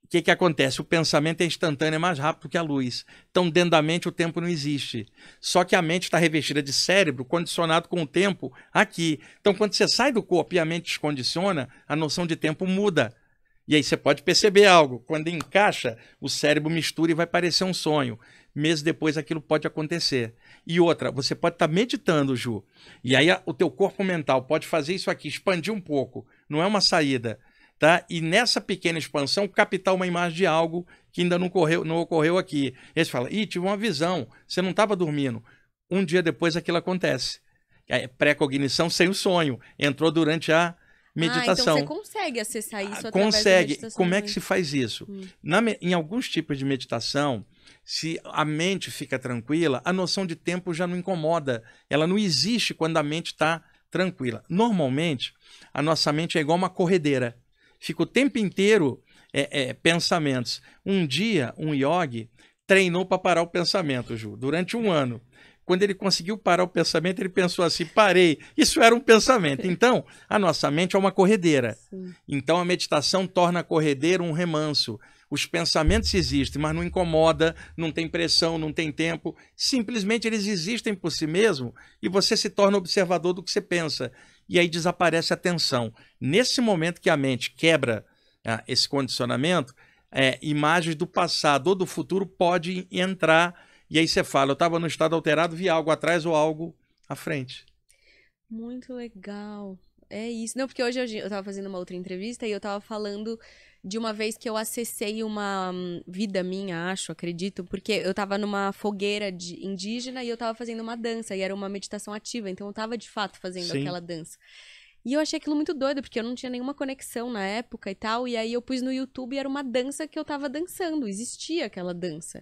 O que, que acontece? O pensamento é instantâneo, é mais rápido que a luz. Então, dentro da mente, o tempo não existe. Só que a mente está revestida de cérebro, condicionado com o tempo aqui. Então, quando você sai do corpo e a mente descondiciona, a noção de tempo muda. E aí você pode perceber algo. Quando encaixa, o cérebro mistura e vai parecer um sonho meses depois aquilo pode acontecer. E outra, você pode estar tá meditando, Ju, e aí o teu corpo mental pode fazer isso aqui, expandir um pouco, não é uma saída, tá? E nessa pequena expansão, captar uma imagem de algo que ainda não ocorreu, não ocorreu aqui. Eles falam, ih, tive uma visão, você não estava dormindo. Um dia depois aquilo acontece. É pré-cognição sem o sonho, entrou durante a meditação. Ah, então você consegue acessar isso consegue. Ah, através Consegue. Como é que se faz isso? Hum. Na, em alguns tipos de meditação, se a mente fica tranquila, a noção de tempo já não incomoda. Ela não existe quando a mente está tranquila. Normalmente, a nossa mente é igual uma corredeira. Fica o tempo inteiro é, é, pensamentos. Um dia, um yogi treinou para parar o pensamento, Ju, durante um ano. Quando ele conseguiu parar o pensamento, ele pensou assim: parei. Isso era um pensamento. Então, a nossa mente é uma corredeira. Sim. Então, a meditação torna a corredeira um remanso os pensamentos existem, mas não incomoda, não tem pressão, não tem tempo. Simplesmente eles existem por si mesmo e você se torna observador do que você pensa. E aí desaparece a tensão. Nesse momento que a mente quebra ah, esse condicionamento, é, imagens do passado ou do futuro podem entrar. E aí você fala, eu estava no estado alterado, vi algo atrás ou algo à frente. Muito legal. É isso. Não, porque hoje eu, estava fazendo uma outra entrevista e eu estava falando de uma vez que eu acessei uma hum, vida minha, acho, acredito, porque eu tava numa fogueira de indígena e eu tava fazendo uma dança, e era uma meditação ativa, então eu tava de fato fazendo Sim. aquela dança. E eu achei aquilo muito doido, porque eu não tinha nenhuma conexão na época e tal. E aí eu pus no YouTube e era uma dança que eu tava dançando, existia aquela dança.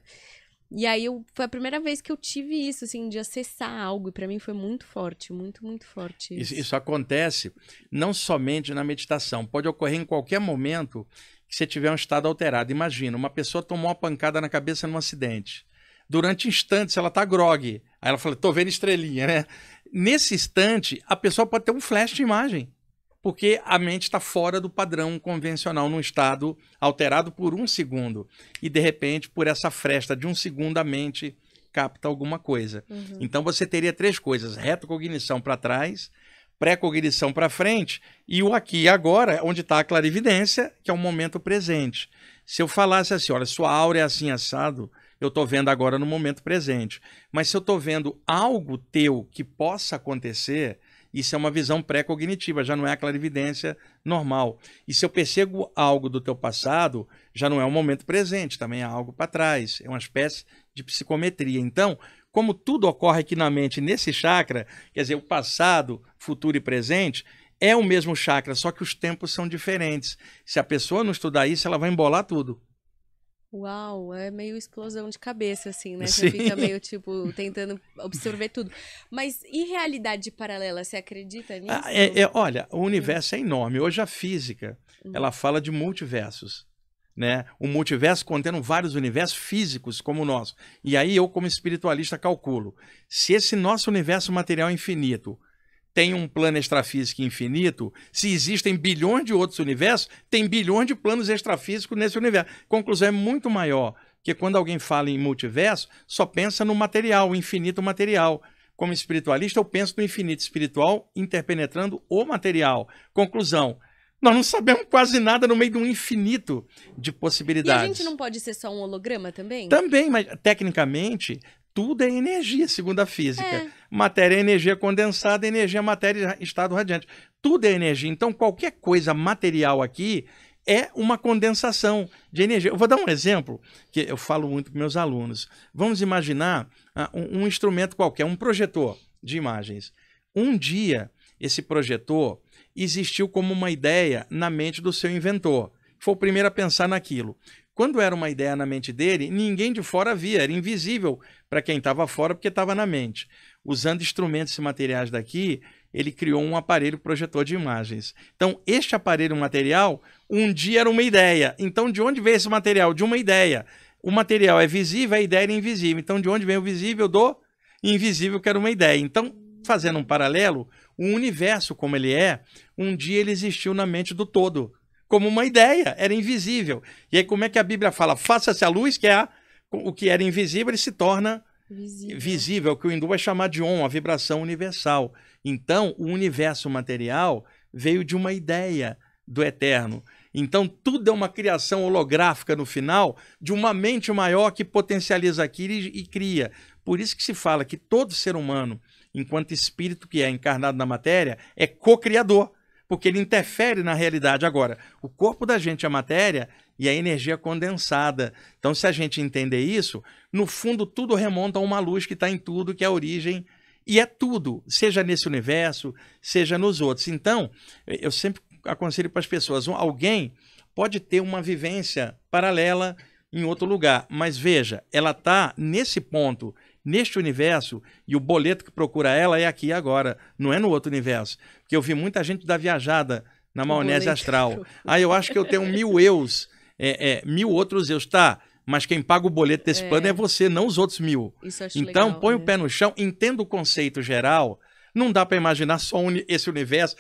E aí eu, foi a primeira vez que eu tive isso, assim, de acessar algo. E para mim foi muito forte, muito, muito forte. Isso. isso. isso acontece não somente na meditação. Pode ocorrer em qualquer momento que você tiver um estado alterado. Imagina, uma pessoa tomou uma pancada na cabeça num acidente. Durante instantes ela tá grog. Aí ela fala, tô vendo estrelinha, né? Nesse instante, a pessoa pode ter um flash de imagem porque a mente está fora do padrão convencional num estado alterado por um segundo. E, de repente, por essa fresta de um segundo, a mente capta alguma coisa. Uhum. Então, você teria três coisas: retrocognição para trás, pré-cognição para frente e o aqui e agora, onde está a clarividência, que é o momento presente. Se eu falasse assim, olha, sua aura é assim assado, eu estou vendo agora no momento presente. Mas se eu estou vendo algo teu que possa acontecer, isso é uma visão pré-cognitiva, já não é a clarividência normal. E se eu percebo algo do teu passado, já não é o momento presente, também é algo para trás. É uma espécie de psicometria. Então, como tudo ocorre aqui na mente, nesse chakra, quer dizer, o passado, futuro e presente, é o mesmo chakra, só que os tempos são diferentes. Se a pessoa não estudar isso, ela vai embolar tudo. Uau, é meio explosão de cabeça, assim, né? Você fica meio, tipo, tentando absorver tudo. Mas e realidade paralela? Você acredita ah, nisso? Ah, é, é, olha, o hum. universo uhum. é enorme. Hoje a física, uhum. ela fala de multiversos, né? Um multiverso contendo vários universos físicos como o nosso. E aí eu, como espiritualista, calculo. Se esse nosso universo material é infinito tem um plano extrafísico infinito, se existem bilhões de outros universos, tem bilhões de planos extrafísicos nesse universo. Conclusão é muito maior, que quando alguém fala em multiverso, só pensa no material, o infinito material. Como espiritualista, eu penso no infinito espiritual interpenetrando o material. Conclusão, nós não sabemos quase nada no meio de um infinito de possibilidades. E a gente não pode ser só um holograma também? Também, mas tecnicamente tudo é energia, segundo a física. É. Matéria é energia condensada, energia é matéria estado radiante. Tudo é energia. Então, qualquer coisa material aqui é uma condensação de energia. Eu vou dar um exemplo que eu falo muito com meus alunos. Vamos imaginar uh, um, um instrumento qualquer, um projetor de imagens. Um dia, esse projetor existiu como uma ideia na mente do seu inventor. Foi o primeiro a pensar naquilo. Quando era uma ideia na mente dele, ninguém de fora via, era invisível para quem estava fora porque estava na mente. Usando instrumentos e materiais daqui, ele criou um aparelho projetor de imagens. Então, este aparelho material, um dia era uma ideia. Então, de onde veio esse material? De uma ideia. O material é visível, a ideia é invisível. Então, de onde vem o visível? Do invisível, que era uma ideia. Então, fazendo um paralelo, o universo como ele é, um dia ele existiu na mente do todo como uma ideia, era invisível. E aí, como é que a Bíblia fala? Faça-se a luz, que é a, o que era invisível, ele se torna visível. visível, que o hindu vai chamar de on, a vibração universal. Então, o universo material veio de uma ideia do eterno. Então, tudo é uma criação holográfica no final de uma mente maior que potencializa aquilo e, e cria. Por isso que se fala que todo ser humano, enquanto espírito que é encarnado na matéria, é co-criador porque ele interfere na realidade. Agora, o corpo da gente é matéria e a energia é condensada. Então, se a gente entender isso, no fundo tudo remonta a uma luz que está em tudo, que é a origem. E é tudo, seja nesse universo, seja nos outros. Então, eu sempre aconselho para as pessoas: alguém pode ter uma vivência paralela em outro lugar, mas veja, ela está nesse ponto neste universo e o boleto que procura ela é aqui agora, não é no outro universo. Porque eu vi muita gente dar viajada na maionese astral. Ah, eu acho que eu tenho mil eus, é, é, mil outros eus. Tá, mas quem paga o boleto desse é. plano é você, não os outros mil. então, legal, põe né? o pé no chão, entenda o conceito geral. Não dá para imaginar só esse universo.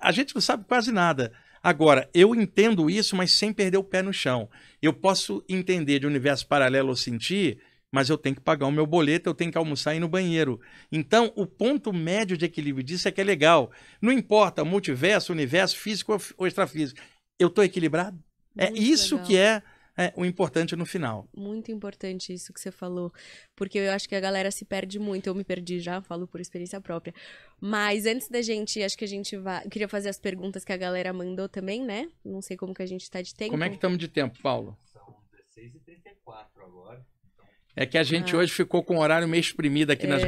A gente não sabe quase nada. Agora, eu entendo isso, mas sem perder o pé no chão. Eu posso entender de universo paralelo ou sentir mas eu tenho que pagar o meu boleto, eu tenho que almoçar e ir no banheiro. Então, o ponto médio de equilíbrio disso é que é legal. Não importa multiverso, universo, físico ou extrafísico. Eu estou equilibrado. É muito é isso legal. que é, é, o importante no final. Muito importante isso que você falou, porque eu acho que a galera se perde muito. Eu me perdi já, falo por experiência própria. Mas antes da gente, acho que a gente vai. Queria fazer as perguntas que a galera mandou também, né? Não sei como que a gente está de tempo. Como é que estamos de tempo, Paulo? São 16h34 agora. É que a gente ah. hoje ficou com o horário meio exprimido aqui é.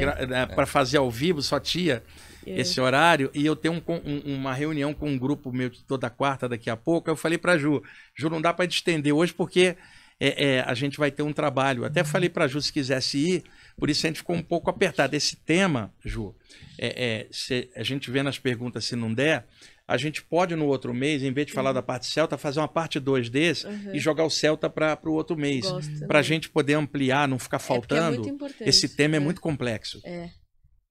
para né, fazer ao vivo, só tia, é. esse horário. E eu tenho um, um, uma reunião com um grupo meu toda quarta daqui a pouco. Eu falei para Ju, Ju, não dá para estender hoje porque é, é, a gente vai ter um trabalho. Até uhum. falei para Ju se quisesse ir, por isso a gente ficou um pouco apertado. Esse tema, Ju, é, é, a gente vê nas perguntas se não der, a gente pode no outro mês, em vez de falar uhum. da parte Celta, fazer uma parte 2 desse uhum. e jogar o Celta para o outro mês. Para a gente poder ampliar, não ficar é é faltando. É é esse tema é, é muito complexo. É.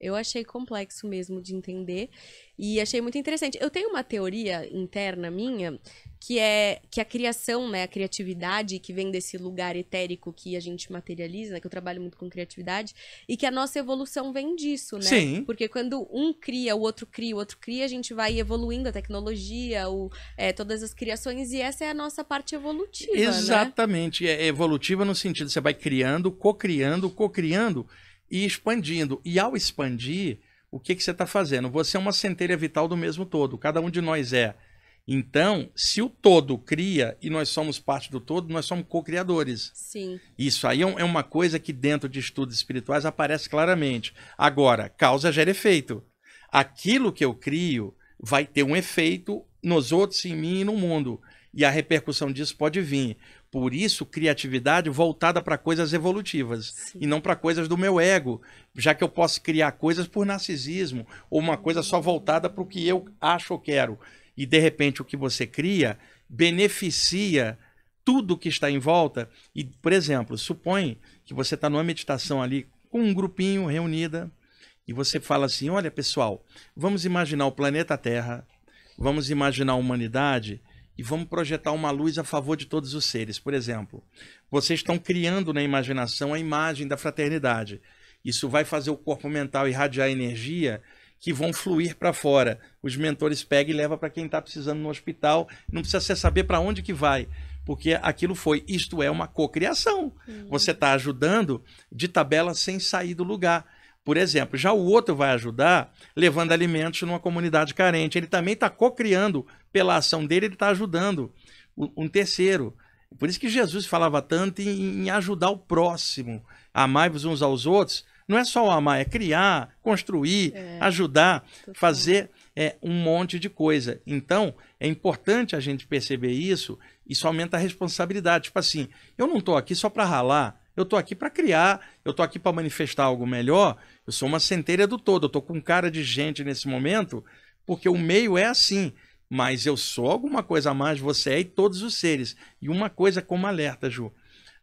Eu achei complexo mesmo de entender e achei muito interessante. Eu tenho uma teoria interna minha que é que a criação, né, a criatividade que vem desse lugar etérico que a gente materializa, né, que eu trabalho muito com criatividade e que a nossa evolução vem disso, né? Sim. Porque quando um cria, o outro cria, o outro cria, a gente vai evoluindo a tecnologia, o, é, todas as criações e essa é a nossa parte evolutiva. Né? Exatamente, né? é evolutiva no sentido você vai criando, co-criando, co-criando. co criando co criando e expandindo. E ao expandir, o que, que você está fazendo? Você é uma centelha vital do mesmo todo, cada um de nós é. Então, se o todo cria e nós somos parte do todo, nós somos co-criadores. Sim. Isso aí é, é uma coisa que dentro de estudos espirituais aparece claramente. Agora, causa gera efeito. Aquilo que eu crio vai ter um efeito nos outros, em mim e no mundo. E a repercussão disso pode vir. Por isso, criatividade voltada para coisas evolutivas Sim. e não para coisas do meu ego, já que eu posso criar coisas por narcisismo ou uma coisa só voltada para o que eu acho ou quero. E de repente o que você cria beneficia tudo que está em volta. E, por exemplo, supõe que você está numa meditação ali com um grupinho reunida e você fala assim: olha, pessoal, vamos imaginar o planeta Terra, vamos imaginar a humanidade e vamos projetar uma luz a favor de todos os seres. Por exemplo, vocês estão criando na imaginação a imagem da fraternidade. Isso vai fazer o corpo mental irradiar energia que vão fluir para fora. Os mentores pegam e levam para quem está precisando no hospital. Não precisa saber para onde que vai, porque aquilo foi. Isto é uma cocriação. Uhum. Você está ajudando de tabela sem sair do lugar. Por exemplo, já o outro vai ajudar levando alimentos numa comunidade carente. Ele também está co-criando pela ação dele, ele está ajudando um terceiro. Por isso que Jesus falava tanto em, ajudar o próximo, amai-vos uns aos outros. Não é só amar, é criar, construir, é, ajudar, fazer é, um monte de coisa. Então, é importante a gente perceber isso. Isso aumenta a responsabilidade. Tipo assim, eu não estou aqui só para ralar, eu estou aqui para criar, eu estou aqui para manifestar algo melhor eu sou uma centelha do todo. Eu tô com cara de gente nesse momento, porque o meio é assim. Mas eu sou alguma coisa a mais, você é e todos os seres. E uma coisa como alerta, Ju.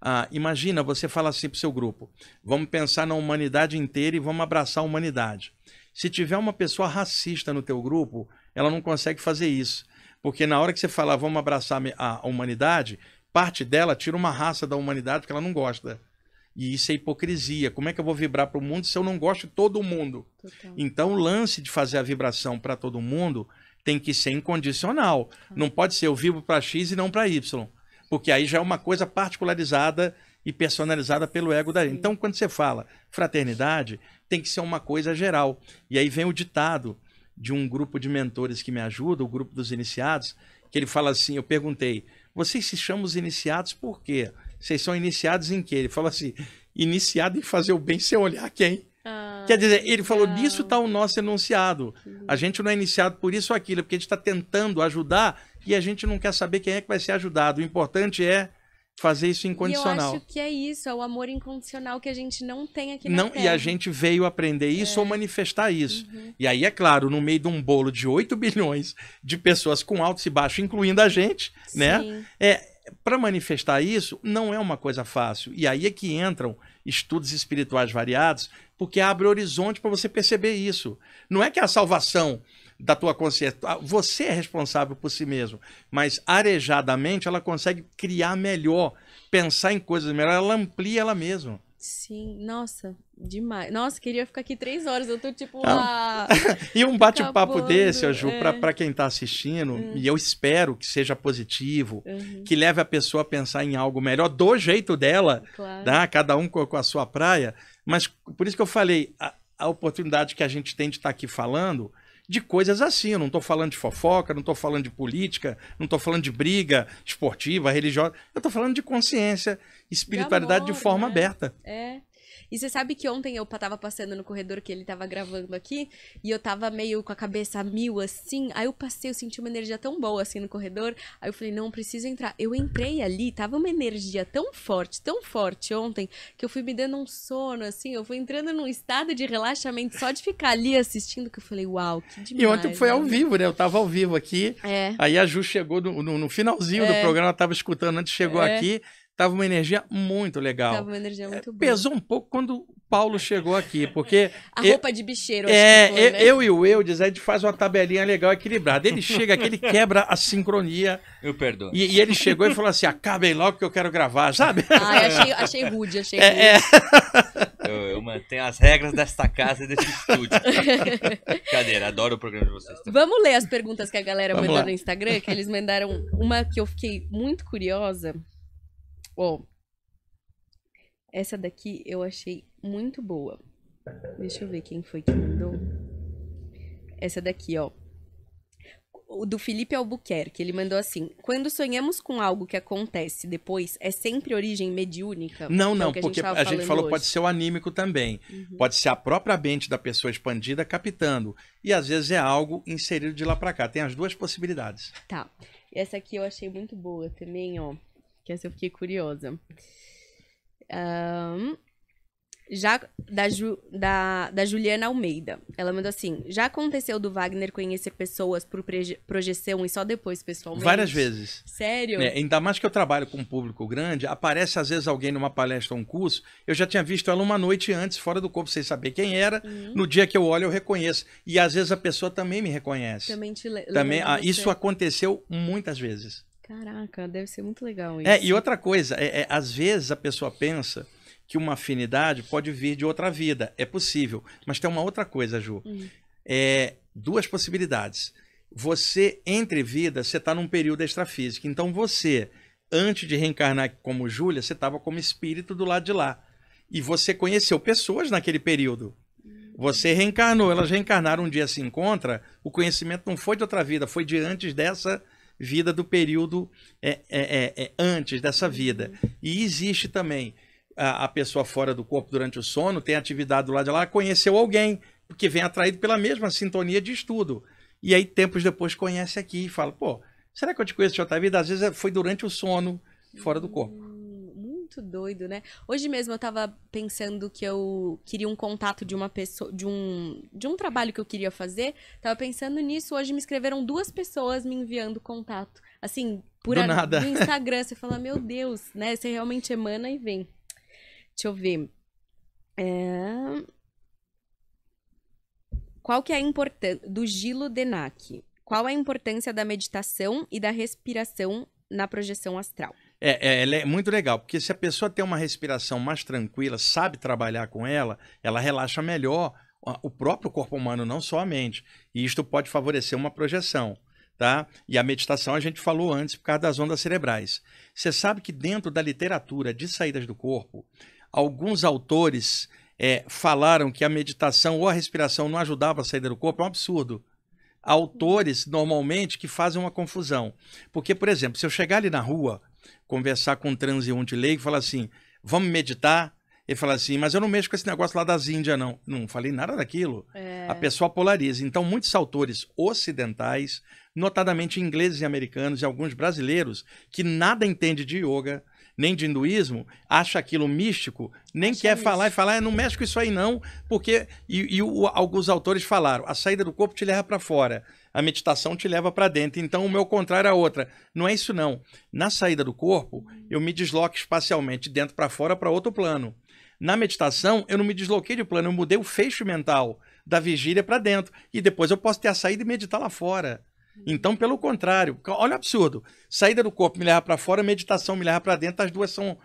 Ah, imagina, você fala assim pro seu grupo: vamos pensar na humanidade inteira e vamos abraçar a humanidade. Se tiver uma pessoa racista no teu grupo, ela não consegue fazer isso. Porque na hora que você falar vamos abraçar a humanidade, parte dela tira uma raça da humanidade que ela não gosta. E isso é hipocrisia. Como é que eu vou vibrar para o mundo se eu não gosto de todo mundo? Total. Então, o lance de fazer a vibração para todo mundo tem que ser incondicional. Ah. Não pode ser eu vivo para X e não para Y. Porque aí já é uma coisa particularizada e personalizada pelo ego da. Então, quando você fala fraternidade, tem que ser uma coisa geral. E aí vem o ditado de um grupo de mentores que me ajuda, o grupo dos iniciados, que ele fala assim: eu perguntei, vocês se chamam os iniciados por quê? Vocês são iniciados em quê? Ele falou assim: iniciado em fazer o bem sem olhar quem. Ah, Quer dizer, ele falou, disso nisso está o nosso enunciado. A gente não é iniciado por isso ou aquilo, é porque a gente está tentando ajudar e a gente não quer saber quem é que vai ser ajudado. O importante é fazer isso incondicional. E eu acho que é isso, é o amor incondicional que a gente não tem aqui na não, Terra. E a gente veio aprender isso é. ou manifestar isso. Uhum. E aí, é claro, no meio de um bolo de 8 bilhões de pessoas com altos e baixos, incluindo a gente, né? Sim. né? É, para manifestar isso não é uma coisa fácil. E aí é que entram estudos espirituais variados, porque abre horizonte para você perceber isso. Não é que a salvação da tua consciência, ah, você é responsável por si mesmo, mas arejadamente ela consegue criar melhor, pensar em coisas melhor, ela amplia ela mesma. Sim, nossa, demais. Nossa, queria ficar aqui três horas, eu tô tipo ah. lá. e um bate-papo desse, ó, Ju, é. pra, pra quem tá assistindo, hum. e eu espero que seja positivo, uhum. que leve a pessoa a pensar em algo melhor, do jeito dela, claro. Né, cada um com, com, a sua praia. Mas por isso que eu falei, a, a oportunidade que a gente tem de estar tá aqui falando de coisas assim. Eu não estou falando de fofoca, não estou falando de política, não estou falando de briga esportiva, religiosa. Eu estou falando de consciência, espiritualidade de, amor, de forma né? aberta. É. E você sabe que ontem eu tava passando no corredor que ele tava gravando aqui, e eu tava meio com a cabeça mil assim. Aí eu passei, eu senti uma energia tão boa assim no corredor. Aí eu falei, não, preciso entrar. Eu entrei ali, tava uma energia tão forte, tão forte ontem, que eu fui me dando um sono, assim. Eu fui entrando num estado de relaxamento só de ficar ali assistindo, que eu falei, uau, que demais. E ontem foi né? ao vivo, né? Eu tava ao vivo aqui. É. Aí a Ju chegou no, no, no finalzinho é. do programa, ela tava escutando antes, chegou é. aqui. Tava uma energia muito legal. Tava uma energia é, muito boa. Pesou um pouco quando o Paulo chegou aqui, porque. A eu, roupa de bicheiro. É, eu, né? eu e o Eudes, a gente faz uma tabelinha legal equilibrada. Ele chega aqui, ele quebra a sincronia. Eu perdoo. E, e ele chegou e falou assim: acabem logo que eu quero gravar, sabe? Ah, achei, achei rude, achei é, rude. É, Eu, eu, mantenho as regras desta casa e desse estúdio. Cadeira, adoro o programa de vocês. Vamos ler as perguntas que a galera Vamos mandou lá. no Instagram, que eles mandaram uma que eu fiquei muito curiosa. Uou. Essa daqui eu achei muito boa. Deixa eu ver quem foi que mandou. Essa daqui, ó. O do Felipe Albuquerque, ele mandou assim: Quando sonhamos com algo que acontece depois, é sempre origem mediúnica? Não, não, é porque a gente, a gente falou hoje. pode ser o anímico também. Uhum. Pode ser a própria mente da pessoa expandida captando. E às vezes é algo inserido de lá para cá. Tem as duas possibilidades. Tá. Essa aqui eu achei muito boa também, ó. Que essa eu fiquei curiosa. Um, já da, Ju, da, da Juliana Almeida. Ela mandou assim: já aconteceu do Wagner conhecer pessoas por projeção e só depois pessoalmente? Várias vezes. Sério? É, ainda mais que eu trabalho com um público grande, aparece às vezes alguém numa palestra ou um curso. Eu já tinha visto ela uma noite antes, fora do corpo, sem saber quem era. Uhum. No dia que eu olho, eu reconheço. E às vezes a pessoa também me reconhece. Também te também, ah, Isso aconteceu muitas vezes. Caraca, deve ser muito legal isso. É, e outra coisa, é, é, às vezes a pessoa pensa que uma afinidade pode vir de outra vida. É possível. Mas tem uma outra coisa, Ju. Hum. É, duas possibilidades. Você, entre vidas, você está num período extrafísico. Então você, antes de reencarnar como Júlia, você estava como espírito do lado de lá. E você conheceu pessoas naquele período. Hum. Você reencarnou, elas reencarnaram, um dia se encontra, o conhecimento não foi de outra vida, foi de antes dessa vida do período é é, é, é, antes dessa vida. E existe também a, a, pessoa fora do corpo durante o sono, tem atividade do lado de lá, conheceu alguém, porque vem atraído pela mesma sintonia de estudo. E aí, tempos depois, conhece aqui e fala: pô, será que eu te conheço de outra vida? Às vezes é, foi durante o sono, fora do corpo muito doido, né? Hoje mesmo eu tava pensando que eu queria um contato de uma pessoa, de um, de um trabalho que eu queria fazer. Tava pensando nisso, hoje me escreveram duas pessoas me enviando contato. Assim, por Do a, nada. no Instagram, você fala, meu Deus, né? Você realmente emana e vem. Deixa eu ver. É... Qual que é a importância do Gilo Denac? Qual a importância da meditação e da respiração na projeção astral? É, é, é, muito legal, porque se a pessoa tem uma respiração mais tranquila, sabe trabalhar com ela, ela relaxa melhor o próprio corpo humano, não só a mente. E isto pode favorecer uma projeção. Tá? E a meditação a gente falou antes por causa das ondas cerebrais. Você sabe que dentro da literatura de saídas do corpo, alguns autores é, falaram que a meditação ou a respiração não ajudava a saída do corpo. É um absurdo autores normalmente que fazem uma confusão. Porque, por exemplo, se eu chegar ali na rua conversar com um transeunte leigo e falar assim: vamos meditar? Ele fala assim, mas eu não mexo com esse negócio lá das Índias, não. Não falei nada daquilo. É. A pessoa polariza. Então, muitos autores ocidentais, notadamente ingleses e americanos e alguns brasileiros, que nada entende de yoga, nem de hinduísmo, acha aquilo místico, nem acha quer isso. falar e falar, ah, não mexo com isso aí não, porque. E, e o, alguns autores falaram, a saída do corpo te leva para fora a meditação te leva para dentro. Então, o meu contrário é outra. Não é isso, não. Na saída do corpo, eu me desloco espacialmente, dentro para fora, para outro plano. Na meditação, eu não me desloquei de plano, eu mudei o fecho mental da vigília para dentro. E depois eu posso ter a saída e meditar lá fora. Então, pelo contrário, olha o absurdo. Saída do corpo me leva para fora, meditação me leva para dentro, as duas são,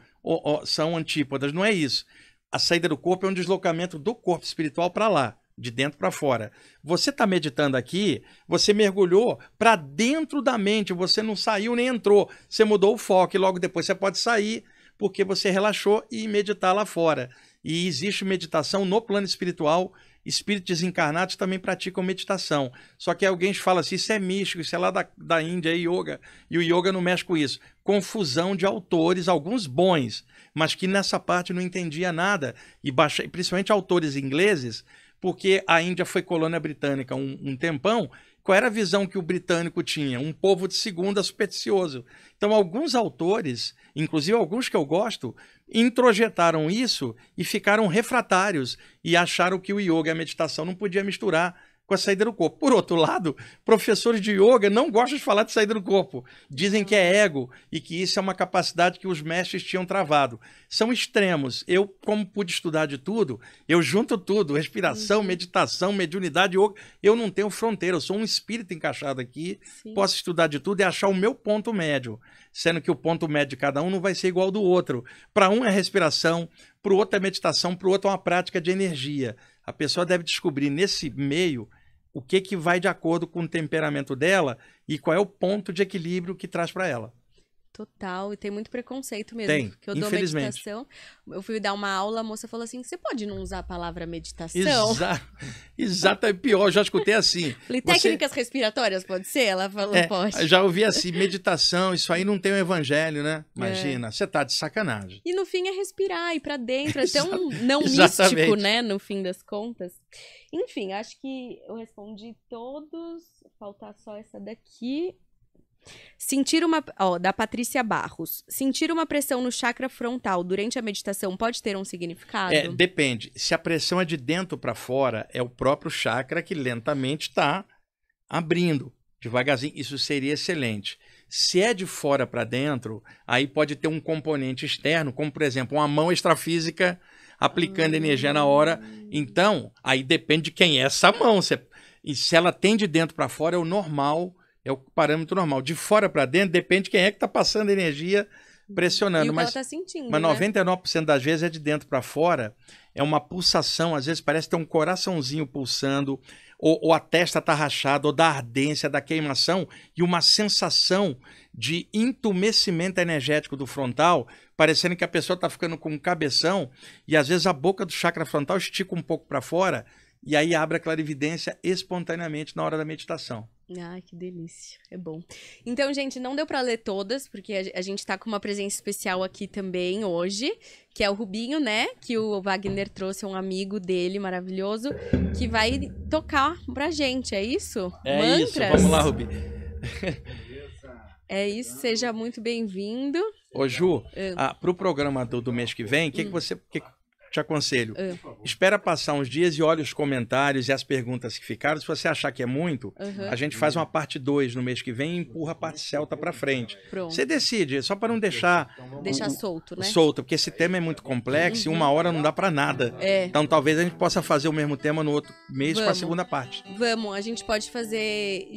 são antípodas. Não é isso. A saída do corpo é um deslocamento do corpo espiritual para lá de dentro para fora. Você está meditando aqui, você mergulhou para dentro da mente, você não saiu nem entrou, você mudou o foco e logo depois você pode sair porque você relaxou e meditar lá fora. E existe meditação no plano espiritual. Espíritos desencarnados também praticam meditação. Só que alguém fala assim: isso é místico, isso é lá da, da Índia, é yoga. E o yoga não mexe com isso. Confusão de autores, alguns bons, mas que nessa parte não entendia nada. E baixa, principalmente autores ingleses porque a Índia foi colônia britânica um, um tempão. Qual era a visão que o britânico tinha? Um povo de segunda supersticioso. Então, alguns autores, inclusive alguns que eu gosto, introjetaram isso e ficaram refratários e acharam que o yoga e a meditação não podia misturar com a saída do corpo. Por outro lado, professores de yoga não gostam de falar de saída do corpo. Dizem que é ego e que isso é uma capacidade que os mestres tinham travado. São extremos. Eu, como pude estudar de tudo, eu junto tudo: respiração, meditação, mediunidade, yoga. Eu não tenho fronteira, eu sou um espírito encaixado aqui. Sim. Posso estudar de tudo e achar o meu ponto médio. Sendo que o ponto médio de cada um não vai ser igual ao do outro. Para um é respiração, para o outro é meditação, para o outro é uma prática de energia. A pessoa deve descobrir nesse meio o que, que vai de acordo com o temperamento dela e qual é o ponto de equilíbrio que traz para ela. Total, e tem muito preconceito mesmo. Tem, que eu dou meditação. Eu fui dar uma aula, a moça falou assim: você pode não usar a palavra meditação? Exa exato, é pior, já escutei assim. Falei, técnicas você... respiratórias, pode ser? Ela falou, é, pode. Já ouvi assim, meditação, isso aí não tem o um evangelho, né? É. Imagina, é. você tá de sacanagem. E no fim é respirar, ir pra dentro, é tão um não Exatamente. místico, né? No fim das contas. Enfim, acho que eu respondi todos. Faltar só essa daqui. Sentir uma. Ó, da Patrícia Barros. Sentir uma pressão no chakra frontal durante a meditação pode ter um significado? É, depende. Se a pressão é de dentro para fora, é o próprio chakra que lentamente está abrindo devagarzinho. Isso seria excelente. Se é de fora para dentro, aí pode ter um componente externo, como por exemplo uma mão extrafísica aplicando energia na hora. Ah. Então, aí depende de quem é essa mão. Se, é, e se ela tem de dentro para fora, é o normal é o parâmetro normal. De fora para dentro depende de quem é que está passando energia pressionando. mas, tá sentindo, mas 99% né? das vezes é de dentro para fora. É uma pulsação, às vezes parece ter um coraçãozinho pulsando, ou, ou a testa tá rachada, ou da ardência, da queimação, e uma sensação de entumecimento energético do frontal, parecendo que a pessoa tá ficando com um cabeção, e às vezes a boca do chakra frontal estica um pouco para fora, e aí abre a clarividência espontaneamente na hora da meditação. Ai, que delícia. É bom. Então, gente, não deu para ler todas, porque a gente tá com uma presença especial aqui também hoje, que é o Rubinho, né? Que o Wagner trouxe um amigo dele maravilhoso, que vai tocar pra gente, é isso? É Mantras? isso, vamos lá, Rubinho. é isso, seja muito bem-vindo. Ô, Ju, ah, ah pro programa do, do mês que vem, o que, hum. que você. Que, te aconselho. Uhum. Espera passar uns dias e olha os comentários e as perguntas que ficaram. Se você achar que é muito, uhum. a gente faz uma parte 2 no mês que vem e empurra a parte celta para frente. Pronto. Você decide, só para não deixar. Deixar solto, né? Solto, porque esse tema é muito complexo uhum. e uma uhum. hora não dá para nada. É. Então talvez a gente possa fazer o mesmo tema no outro mês com a segunda parte. Vamos, a gente pode fazer.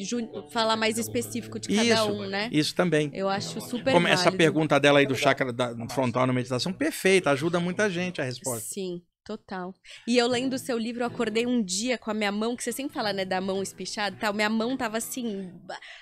falar mais específico de cada isso, um, né? Isso também. Eu acho super. Como essa pergunta dela aí do chakra da, frontal na meditação, perfeita, ajuda muita gente a resposta sim Total. E eu lendo o seu livro, eu acordei um dia com a minha mão, que você sempre fala, né, da mão espichada e tal. Minha mão tava assim.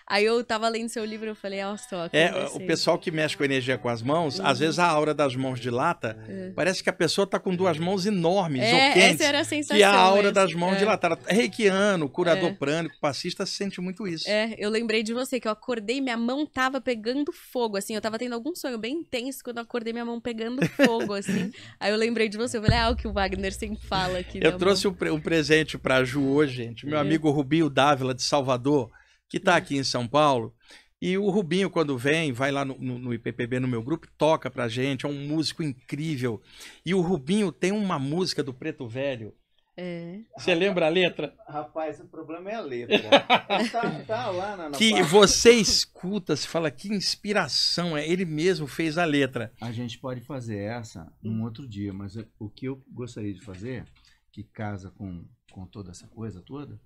Aí eu tava lendo seu livro, eu falei, ó, só. É, o pessoal que mexe com energia com as mãos, uhum. às vezes a aura das mãos dilata, uhum. É. parece que a pessoa tá com duas mãos enormes é, ou quentes. Essa era a sensação. E a aura das mãos é. dilataram. Reikiano, curador é. prânico, passista sente muito isso. É, eu lembrei de você, que eu acordei, minha mão tava pegando fogo, assim. Eu tava tendo algum sonho bem intenso quando eu acordei, minha mão pegando fogo, assim. Aí eu lembrei de você, eu falei, ah, o que Wagner sempre fala aqui. Eu né, trouxe um, um presente para Ju hoje, gente. Meu é. amigo Rubinho Dávila, de Salvador, que está hum. aqui em São Paulo. E o Rubinho, quando vem, vai lá no, no, no IPPB, no meu grupo, toca pra gente, é um músico incrível. E o Rubinho tem uma música do Preto Velho é. Você rapaz, lembra a letra? Rapaz, o problema é a letra. tá, tá lá na, Que parte. você escuta, se fala que inspiração é. Ele mesmo fez a letra. A gente pode fazer essa um hum. outro dia, mas o que eu gostaria de fazer, que casa com, com toda essa coisa toda,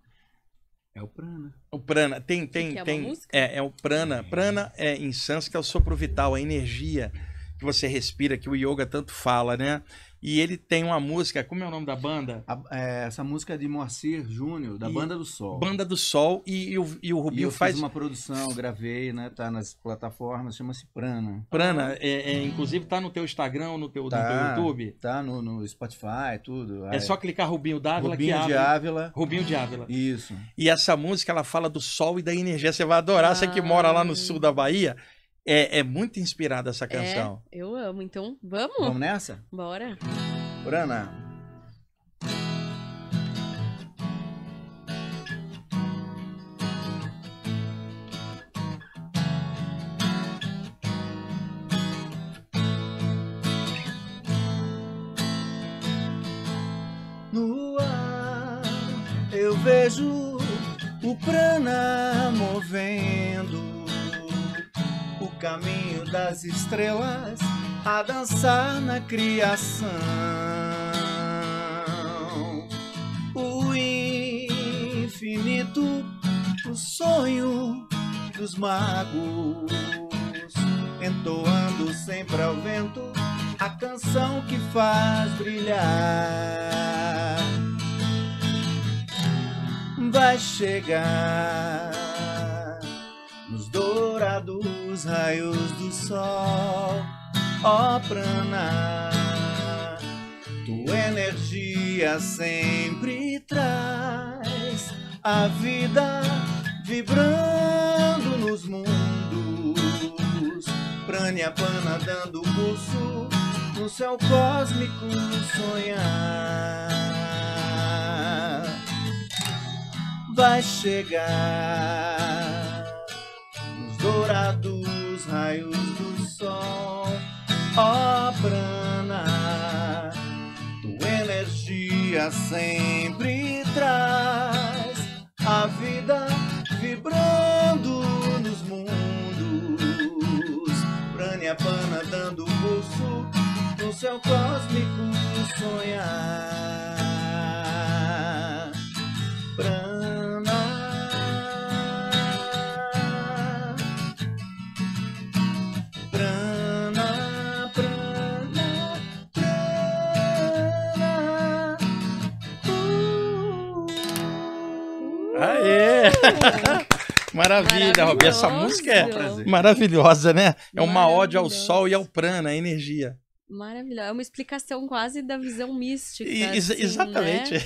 é o prana. O prana tem tem que é tem é, é, é, o prana. É. Prana é em sânscrito é o sopro vital, é a energia que você respira, que o yoga tanto fala, né? E ele tem uma música, como é o nome da banda? A, é, essa música é de Moacir Júnior, da e, Banda do Sol. Banda do Sol, e, e, o, e o Rubinho e eu faz. Fiz uma produção, gravei, né? Tá nas plataformas, chama-se Prana. Prana, é, é, inclusive tá no teu Instagram, no teu, tá, no teu YouTube? Tá no, no Spotify, tudo. É, é. só clicar Rubinho Dávila Rubinho que abre. de Ávila. Rubinho de Ávila. Isso. E essa música, ela fala do sol e da energia. Você vai adorar, ah. você que mora lá no sul da Bahia. É, é muito inspirada essa é, canção. É, eu amo. Então, vamos? Vamos nessa? Bora. Urana, caminho das estrelas a dançar na criação. O infinito, o sonho dos magos, entoando sempre ao vento a canção que faz brilhar. Vai chegar nos dourados os raios do sol, ó prana. Tua energia sempre traz a vida vibrando nos mundos. Prânia pana dando curso no céu cósmico sonhar. Vai chegar dourado raios do sol, ó prana, tua energia sempre traz a vida vibrando nos mundos, prana pana dando pulso no céu cósmico sonhar. Maravilha, Robi. Essa música é, é maravilhosa, né? É uma ode ao sol e ao prana, a energia. Maravilhosa. É uma explicação quase da visão mística. E, assim, né? exatamente. Né?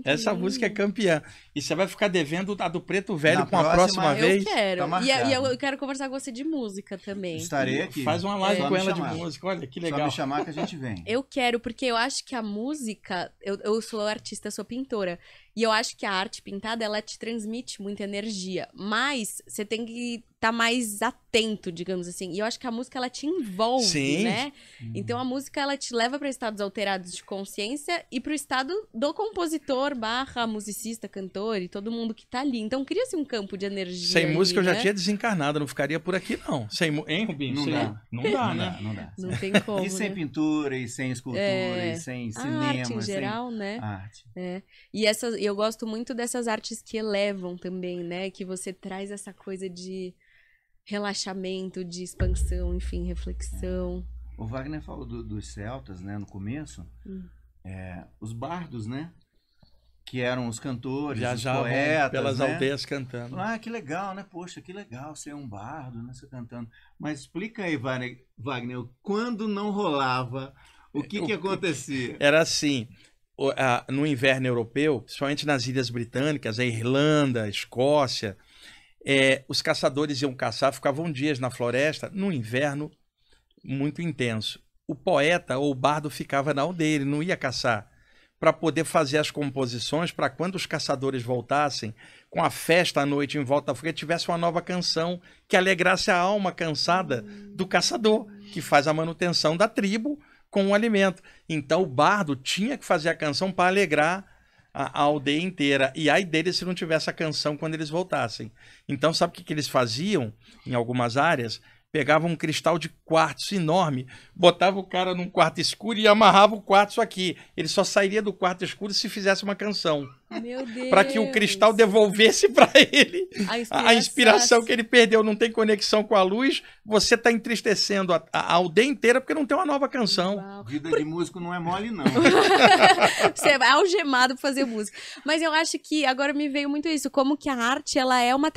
Essa lindo. música é campeã. E você vai ficar devendo a do Preto Velho Na com a próxima, próxima vez. Eu quero. Tá e, e, eu quero conversar com você de música também. Estarei aqui. Faz uma live é. com ela chamar. de música. Olha que legal. Só me chamar que a gente vem. Eu quero, porque eu acho que a música. Eu, eu sou artista, sou pintora. E eu acho que a arte pintada, ela te transmite muita energia. Mas você tem que estar tá mais atento, digamos assim. E eu acho que a música, ela te envolve, Sim. né? Então a música, ela te leva para estados alterados de consciência e para o estado do compositor, barra musicista, cantor e todo mundo que está ali. Então cria-se um campo de energia. Sem música eu já né? tinha desencarnado, não ficaria por aqui, não. Sem, hein, Rubinho? Não, dá. não dá, né? Não dá. Não tem como. E sem né? pintura, e sem escultura, é... e sem cinema. A arte em geral, sem... né? A arte. É. E essas e eu gosto muito dessas artes que elevam também, né? Que você traz essa coisa de relaxamento, de expansão, enfim, reflexão. O Wagner falou do, dos celtas, né, no começo. Hum. É, os bardos, né? Que eram os cantores, Viajavam os poetas, pelas né? aldeias cantando. Ah, que legal, né? Poxa, que legal ser um bardo, né? Você cantando. Mas explica aí, Wagner, quando não rolava, o que, o, que acontecia? Era assim, no inverno europeu, principalmente nas ilhas britânicas, a né, Irlanda, a Escócia, é, os caçadores iam caçar, ficavam dias na floresta, no inverno muito intenso. O poeta ou o bardo ficava na aldeia, ele não ia caçar, para poder fazer as composições para quando os caçadores voltassem, com a festa à noite em volta da fogueira, tivesse uma nova canção que alegrasse a alma cansada do caçador, que faz a manutenção da tribo com o alimento. Então o bardo tinha que fazer a canção para alegrar a, a, aldeia inteira. E ai deles se não tivesse a canção quando eles voltassem. Então sabe o que, que eles faziam em algumas áreas? Pegavam um cristal de quartzo enorme, botava o cara num quarto escuro e amarrava o quartzo aqui. Ele só sairia do quarto escuro se fizesse uma canção para que o cristal devolvesse para ele a inspiração. a inspiração. que ele perdeu. Não tem conexão com a luz, você está entristecendo a, a, aldeia inteira porque não tem uma nova canção. Uau. Vida Por... de músico não é mole, não. você é algemado para fazer música. Mas eu acho que agora me veio muito isso, como que a arte ela é uma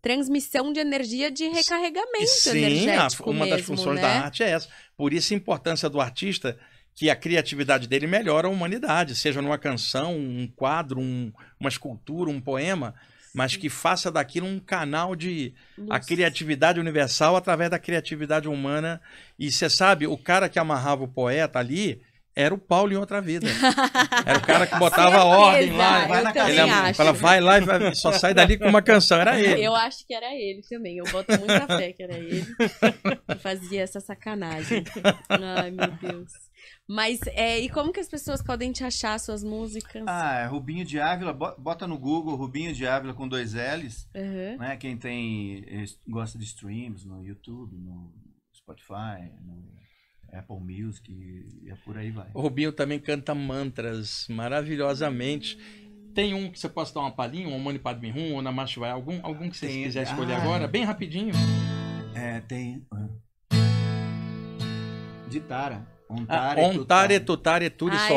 transmissão de energia de recarregamento Sim, energético uma mesmo, das funções né? da arte é essa. Por isso a importância do artista que a criatividade dele melhora a humanidade, seja numa canção, um quadro, um, uma escultura, um poema, mas que faça daquilo um canal de Luz. a criatividade universal através da criatividade humana. E você sabe, o cara que amarrava o poeta ali, era o Paulo em outra vida. Era o cara que botava a ordem lá. Vai na ele acho. fala, vai lá e vai, só sai dali com uma canção. Era ele. Eu acho que era ele também. Eu boto muita fé que era ele. Fazia essa sacanagem. Ai, meu Deus. Mas é, e como que as pessoas podem te achar suas músicas? Ah, é Rubinho de Ávila, bota no Google Rubinho de Ávila com dois L's, uhum. né? Quem tem gosta de streams no YouTube, no Spotify, no Apple Music e é por aí vai. O Rubinho também canta mantras maravilhosamente. Tem um que você possa dar uma palhinha, um Mani Padme Hum, ou vai algum, algum que você quiser escolher ah, agora, bem rapidinho. É, tem... Ah. De Tara. Ontare, tu tutare turi ah,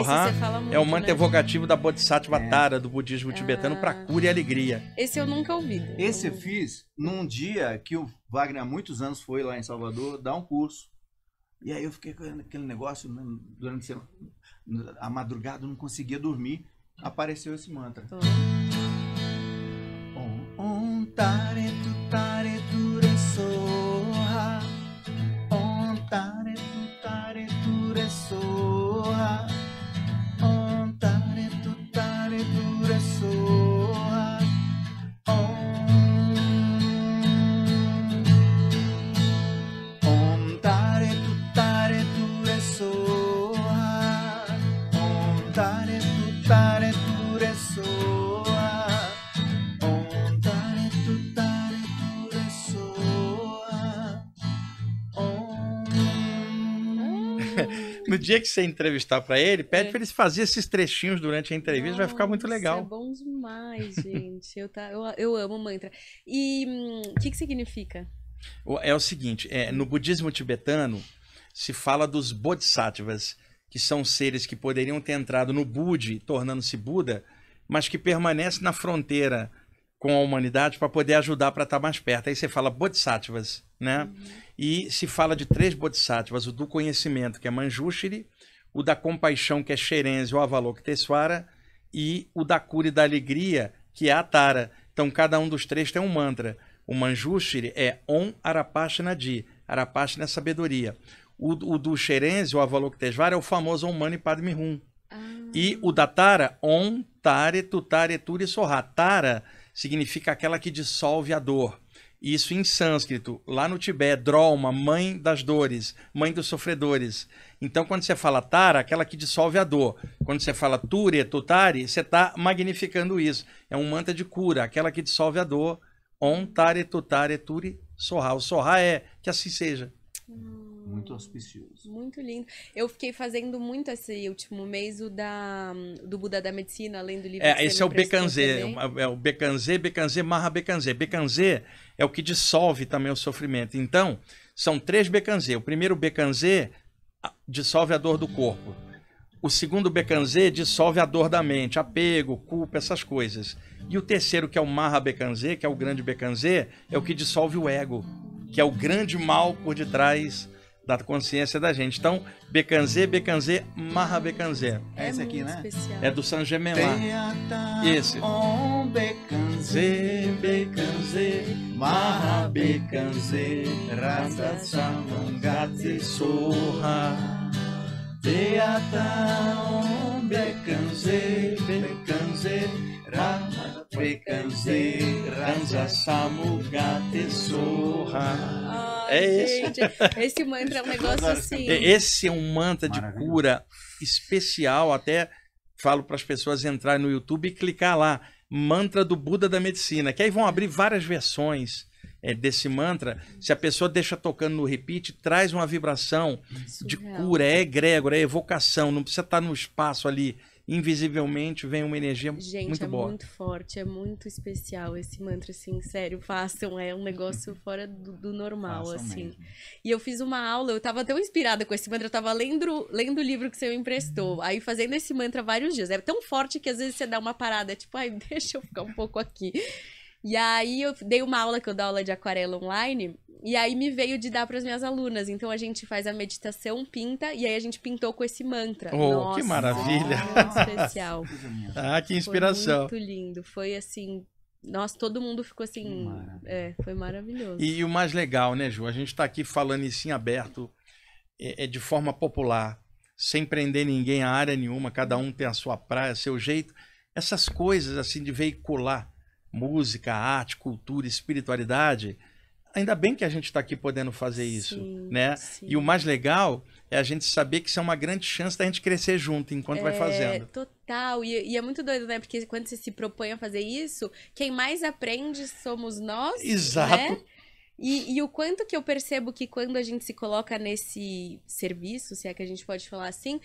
é, é, é o ah, é mantra né? evocativo da Bodhisattva é. Tara, do budismo ah. tibetano, para cura e alegria. Esse eu nunca ouvi. Esse eu fiz num dia que o Wagner, há muitos anos, foi lá em Salvador dar um curso. E aí eu fiquei com aquele negócio né, durante a madrugada, eu não conseguia dormir. Apareceu esse mantra. Oh. Ontare tutare ture sorra Ontare tutare ture Pessoa. No dia que você entrevistar para ele, pede é. para eles fazer esses trechinhos durante a entrevista, Nossa, vai ficar muito legal. É bom demais, gente. Eu, tá, eu, eu amo mantra. E o hum, que, que significa? É o seguinte, é, no budismo tibetano se fala dos bodhisattvas, que são seres que poderiam ter entrado no Budi, tornando-se Buda, mas que permanecem na fronteira com a humanidade para poder ajudar para estar tá mais perto. Aí você fala bodhisattvas, né? Uhum. E se fala de três bodhisattvas: o do conhecimento, que é Manjushri, o da compaixão, que é Xerenze, o Avalokitesvara, e o da cura e da alegria, que é Atara. Então cada um dos três tem um mantra. O Manjushri é Om Di, Arapashana é sabedoria. O, o do Xerenze, o Avalokitesvara, é o famoso Om Mani Padme Hum. Ah. E o da Tara, Om Tare Tutare Turi Sohatara. Tara significa aquela que dissolve a dor. Isso em sânscrito, lá no Tibete, Droma, mãe das dores, mãe dos sofredores. Então, quando você fala Tara, aquela que dissolve a dor. Quando você fala Ture, Tutari, você está magnificando isso. É um manta de cura, aquela que dissolve a dor. On, Tare, Tutare, Turi, Sorra. O Sorra é que assim seja. Hum. Muito auspicioso. Muito lindo. Eu fiquei fazendo muito esse último mês o da, do Buda da Medicina, além do livro. É, esse é o Becanzé. É, é o Becanzé, Becanzé, Marra Becanzé. Becanzé é o que dissolve também o sofrimento. Então, são três Becanzé. O primeiro Becanzé dissolve a dor do corpo. O segundo Becanzé dissolve a dor da mente, apego, culpa, essas coisas. E o terceiro, que é o Marra Becanzé, que é o grande Becanzé, é o que dissolve o ego, que é o grande mal por detrás da consciência da gente. Então, Becanzê, Becanzê, Marra Becanzê. É, é esse aqui, né? Especial. É do San Gemelá. Esse. Becanzê, Becanzê, Marra Becanzê, Raza Samangate Sorra. Beata Becanzê, Becanzê, Raza Becanzê, Raza Samugate Sorra é gente, esse. esse mantra é um negócio assim. É esse é um mantra de cura especial, até falo para as pessoas entrarem no YouTube e clicar lá, mantra do Buda da medicina, que aí vão abrir várias versões é, desse mantra. Se a pessoa deixa tocando no repeat, traz uma vibração Surreal. de cura, é egrégora, é evocação, não precisa estar tá no espaço ali invisivelmente vem uma energia Gente, muito é boa. Gente, é muito forte, é muito especial esse mantra, assim, sério, façam, é um negócio uhum. fora do, do normal, façam assim. Mesmo. E eu fiz uma aula, eu tava tão inspirada com esse mantra, eu tava lendo, lendo o livro que você me emprestou, uhum. aí fazendo esse mantra vários dias. É tão forte que às vezes você dá uma parada, é tipo, ai, deixa eu ficar um pouco aqui. E aí eu dei uma aula que eu dou aula de aquarela online, e aí me veio de dar para as minhas alunas. Então a gente faz a meditação, pinta, e aí a gente pintou com esse mantra. Oh, Nossa, que maravilha! Muito especial. ah, que inspiração. Foi muito lindo. Foi assim, nossa, todo mundo ficou assim. É, foi maravilhoso. E, e, o mais legal, né, Ju? A gente está aqui falando isso em aberto, é, é, de forma popular, sem prender ninguém a área nenhuma, cada um tem a sua praia, seu jeito. Essas coisas, assim, de veicular música, arte, cultura, espiritualidade, ainda bem que a gente está aqui podendo fazer isso, sim, né? Sim. E o mais legal é a gente saber que isso é uma grande chance da gente crescer junto enquanto é, vai fazendo. Total, e, e, é muito doido, né? Porque quando você se propõe a fazer isso, quem mais aprende somos nós. Né? Exato. Né? E, e, o quanto que eu percebo que quando a gente se coloca nesse serviço, se é que a gente pode falar assim,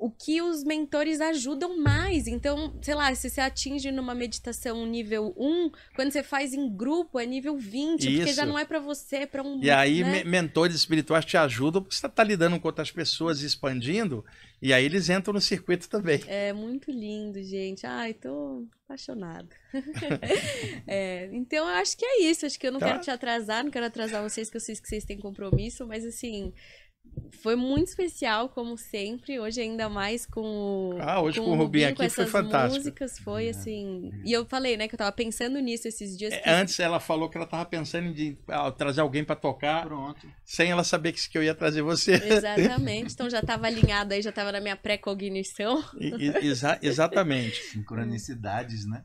o que os mentores ajudam mais. Então, sei lá, se você atinge numa meditação nível 1, quando você faz em grupo é nível 20, Isso. porque já não é para você, é para um E aí né? mentores espirituais te ajudam porque você tá, tá lidando com outras pessoas expandindo, e aí eles entram no circuito também. É muito lindo, gente. Ai, tô apaixonada. é, então eu acho que é isso. Acho que eu não tá. quero te atrasar, não quero atrasar vocês, que eu sei que vocês têm compromisso, mas assim, foi muito especial, como sempre. Hoje, ainda mais com o. Ah, hoje com, com o Rubinho, aqui foi fantástico. músicas, foi é, assim. E eu falei, né, que eu tava pensando nisso esses dias. É, que... Antes ela falou que ela tava pensando em ah, trazer alguém para tocar. Pronto. Sem ela saber que eu ia trazer você. Exatamente. Então já tava alinhado aí, já tava na minha pré-cognição. Exa exatamente. Sincronicidades, né?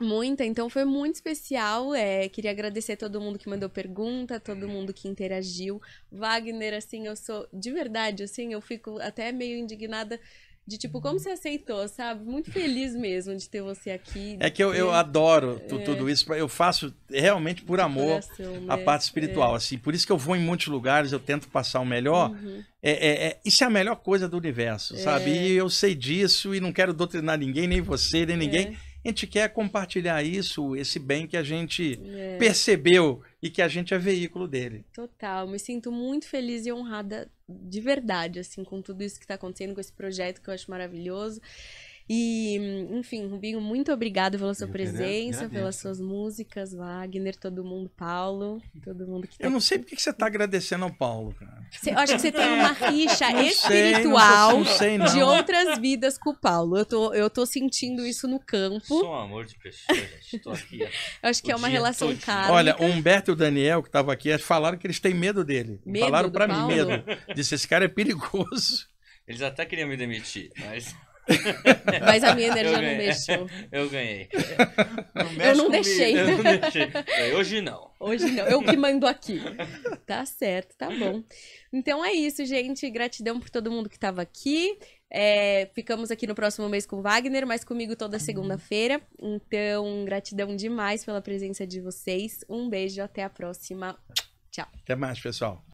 Muita, então foi muito especial. É, queria agradecer todo mundo que mandou pergunta, todo mundo que interagiu. Wagner, assim, eu sou de verdade, assim, eu fico até meio indignada de tipo, como você aceitou, sabe? Muito feliz mesmo de ter você aqui. É que eu, ter... eu adoro tu, é... tudo isso, eu faço realmente por amor coração, a né? parte é. espiritual, é. assim. Por isso que eu vou em muitos lugares, eu tento passar o melhor. Uhum. É, é, é isso é a melhor coisa do universo, sabe? É. E eu sei disso e não quero doutrinar ninguém, nem você, nem ninguém a gente quer compartilhar isso, esse bem que a gente é. percebeu e que a gente é veículo dele. Total, me sinto muito feliz e honrada de verdade, assim, com tudo isso que está acontecendo, com esse projeto que eu acho maravilhoso. E, hum, enfim, Rubinho, muito obrigado pela sua eu presença, pelas suas músicas, Wagner, todo mundo, Paulo, todo mundo que tá Eu não tá sei porque que você está agradecendo ao Paulo, cara. eu acho que você tem uma rixa não espiritual sei, não sei, não sei, de outras vidas com o Paulo. Eu tô, eu tô sentindo isso no campo. Sou um amor de pessoa, gente. Tô aqui. acho que é uma relação cara. Olha, o Humberto e o Daniel, que estavam aqui, falaram que eles têm medo dele. Medo falaram para mim medo. Disse, esse cara é perigoso. Eles até queriam me demitir, mas. Mas a minha energia não deixou. Eu ganhei. Não eu, não deixei. eu não deixei. Hoje não. Hoje não. Eu que mando aqui. Tá certo, tá bom. Então é isso, gente. Gratidão por todo mundo que estava aqui. É, ficamos aqui no próximo mês com Wagner, mas comigo toda segunda-feira. Então, gratidão demais pela presença de vocês. Um beijo, até a próxima. Tchau. Até mais, pessoal.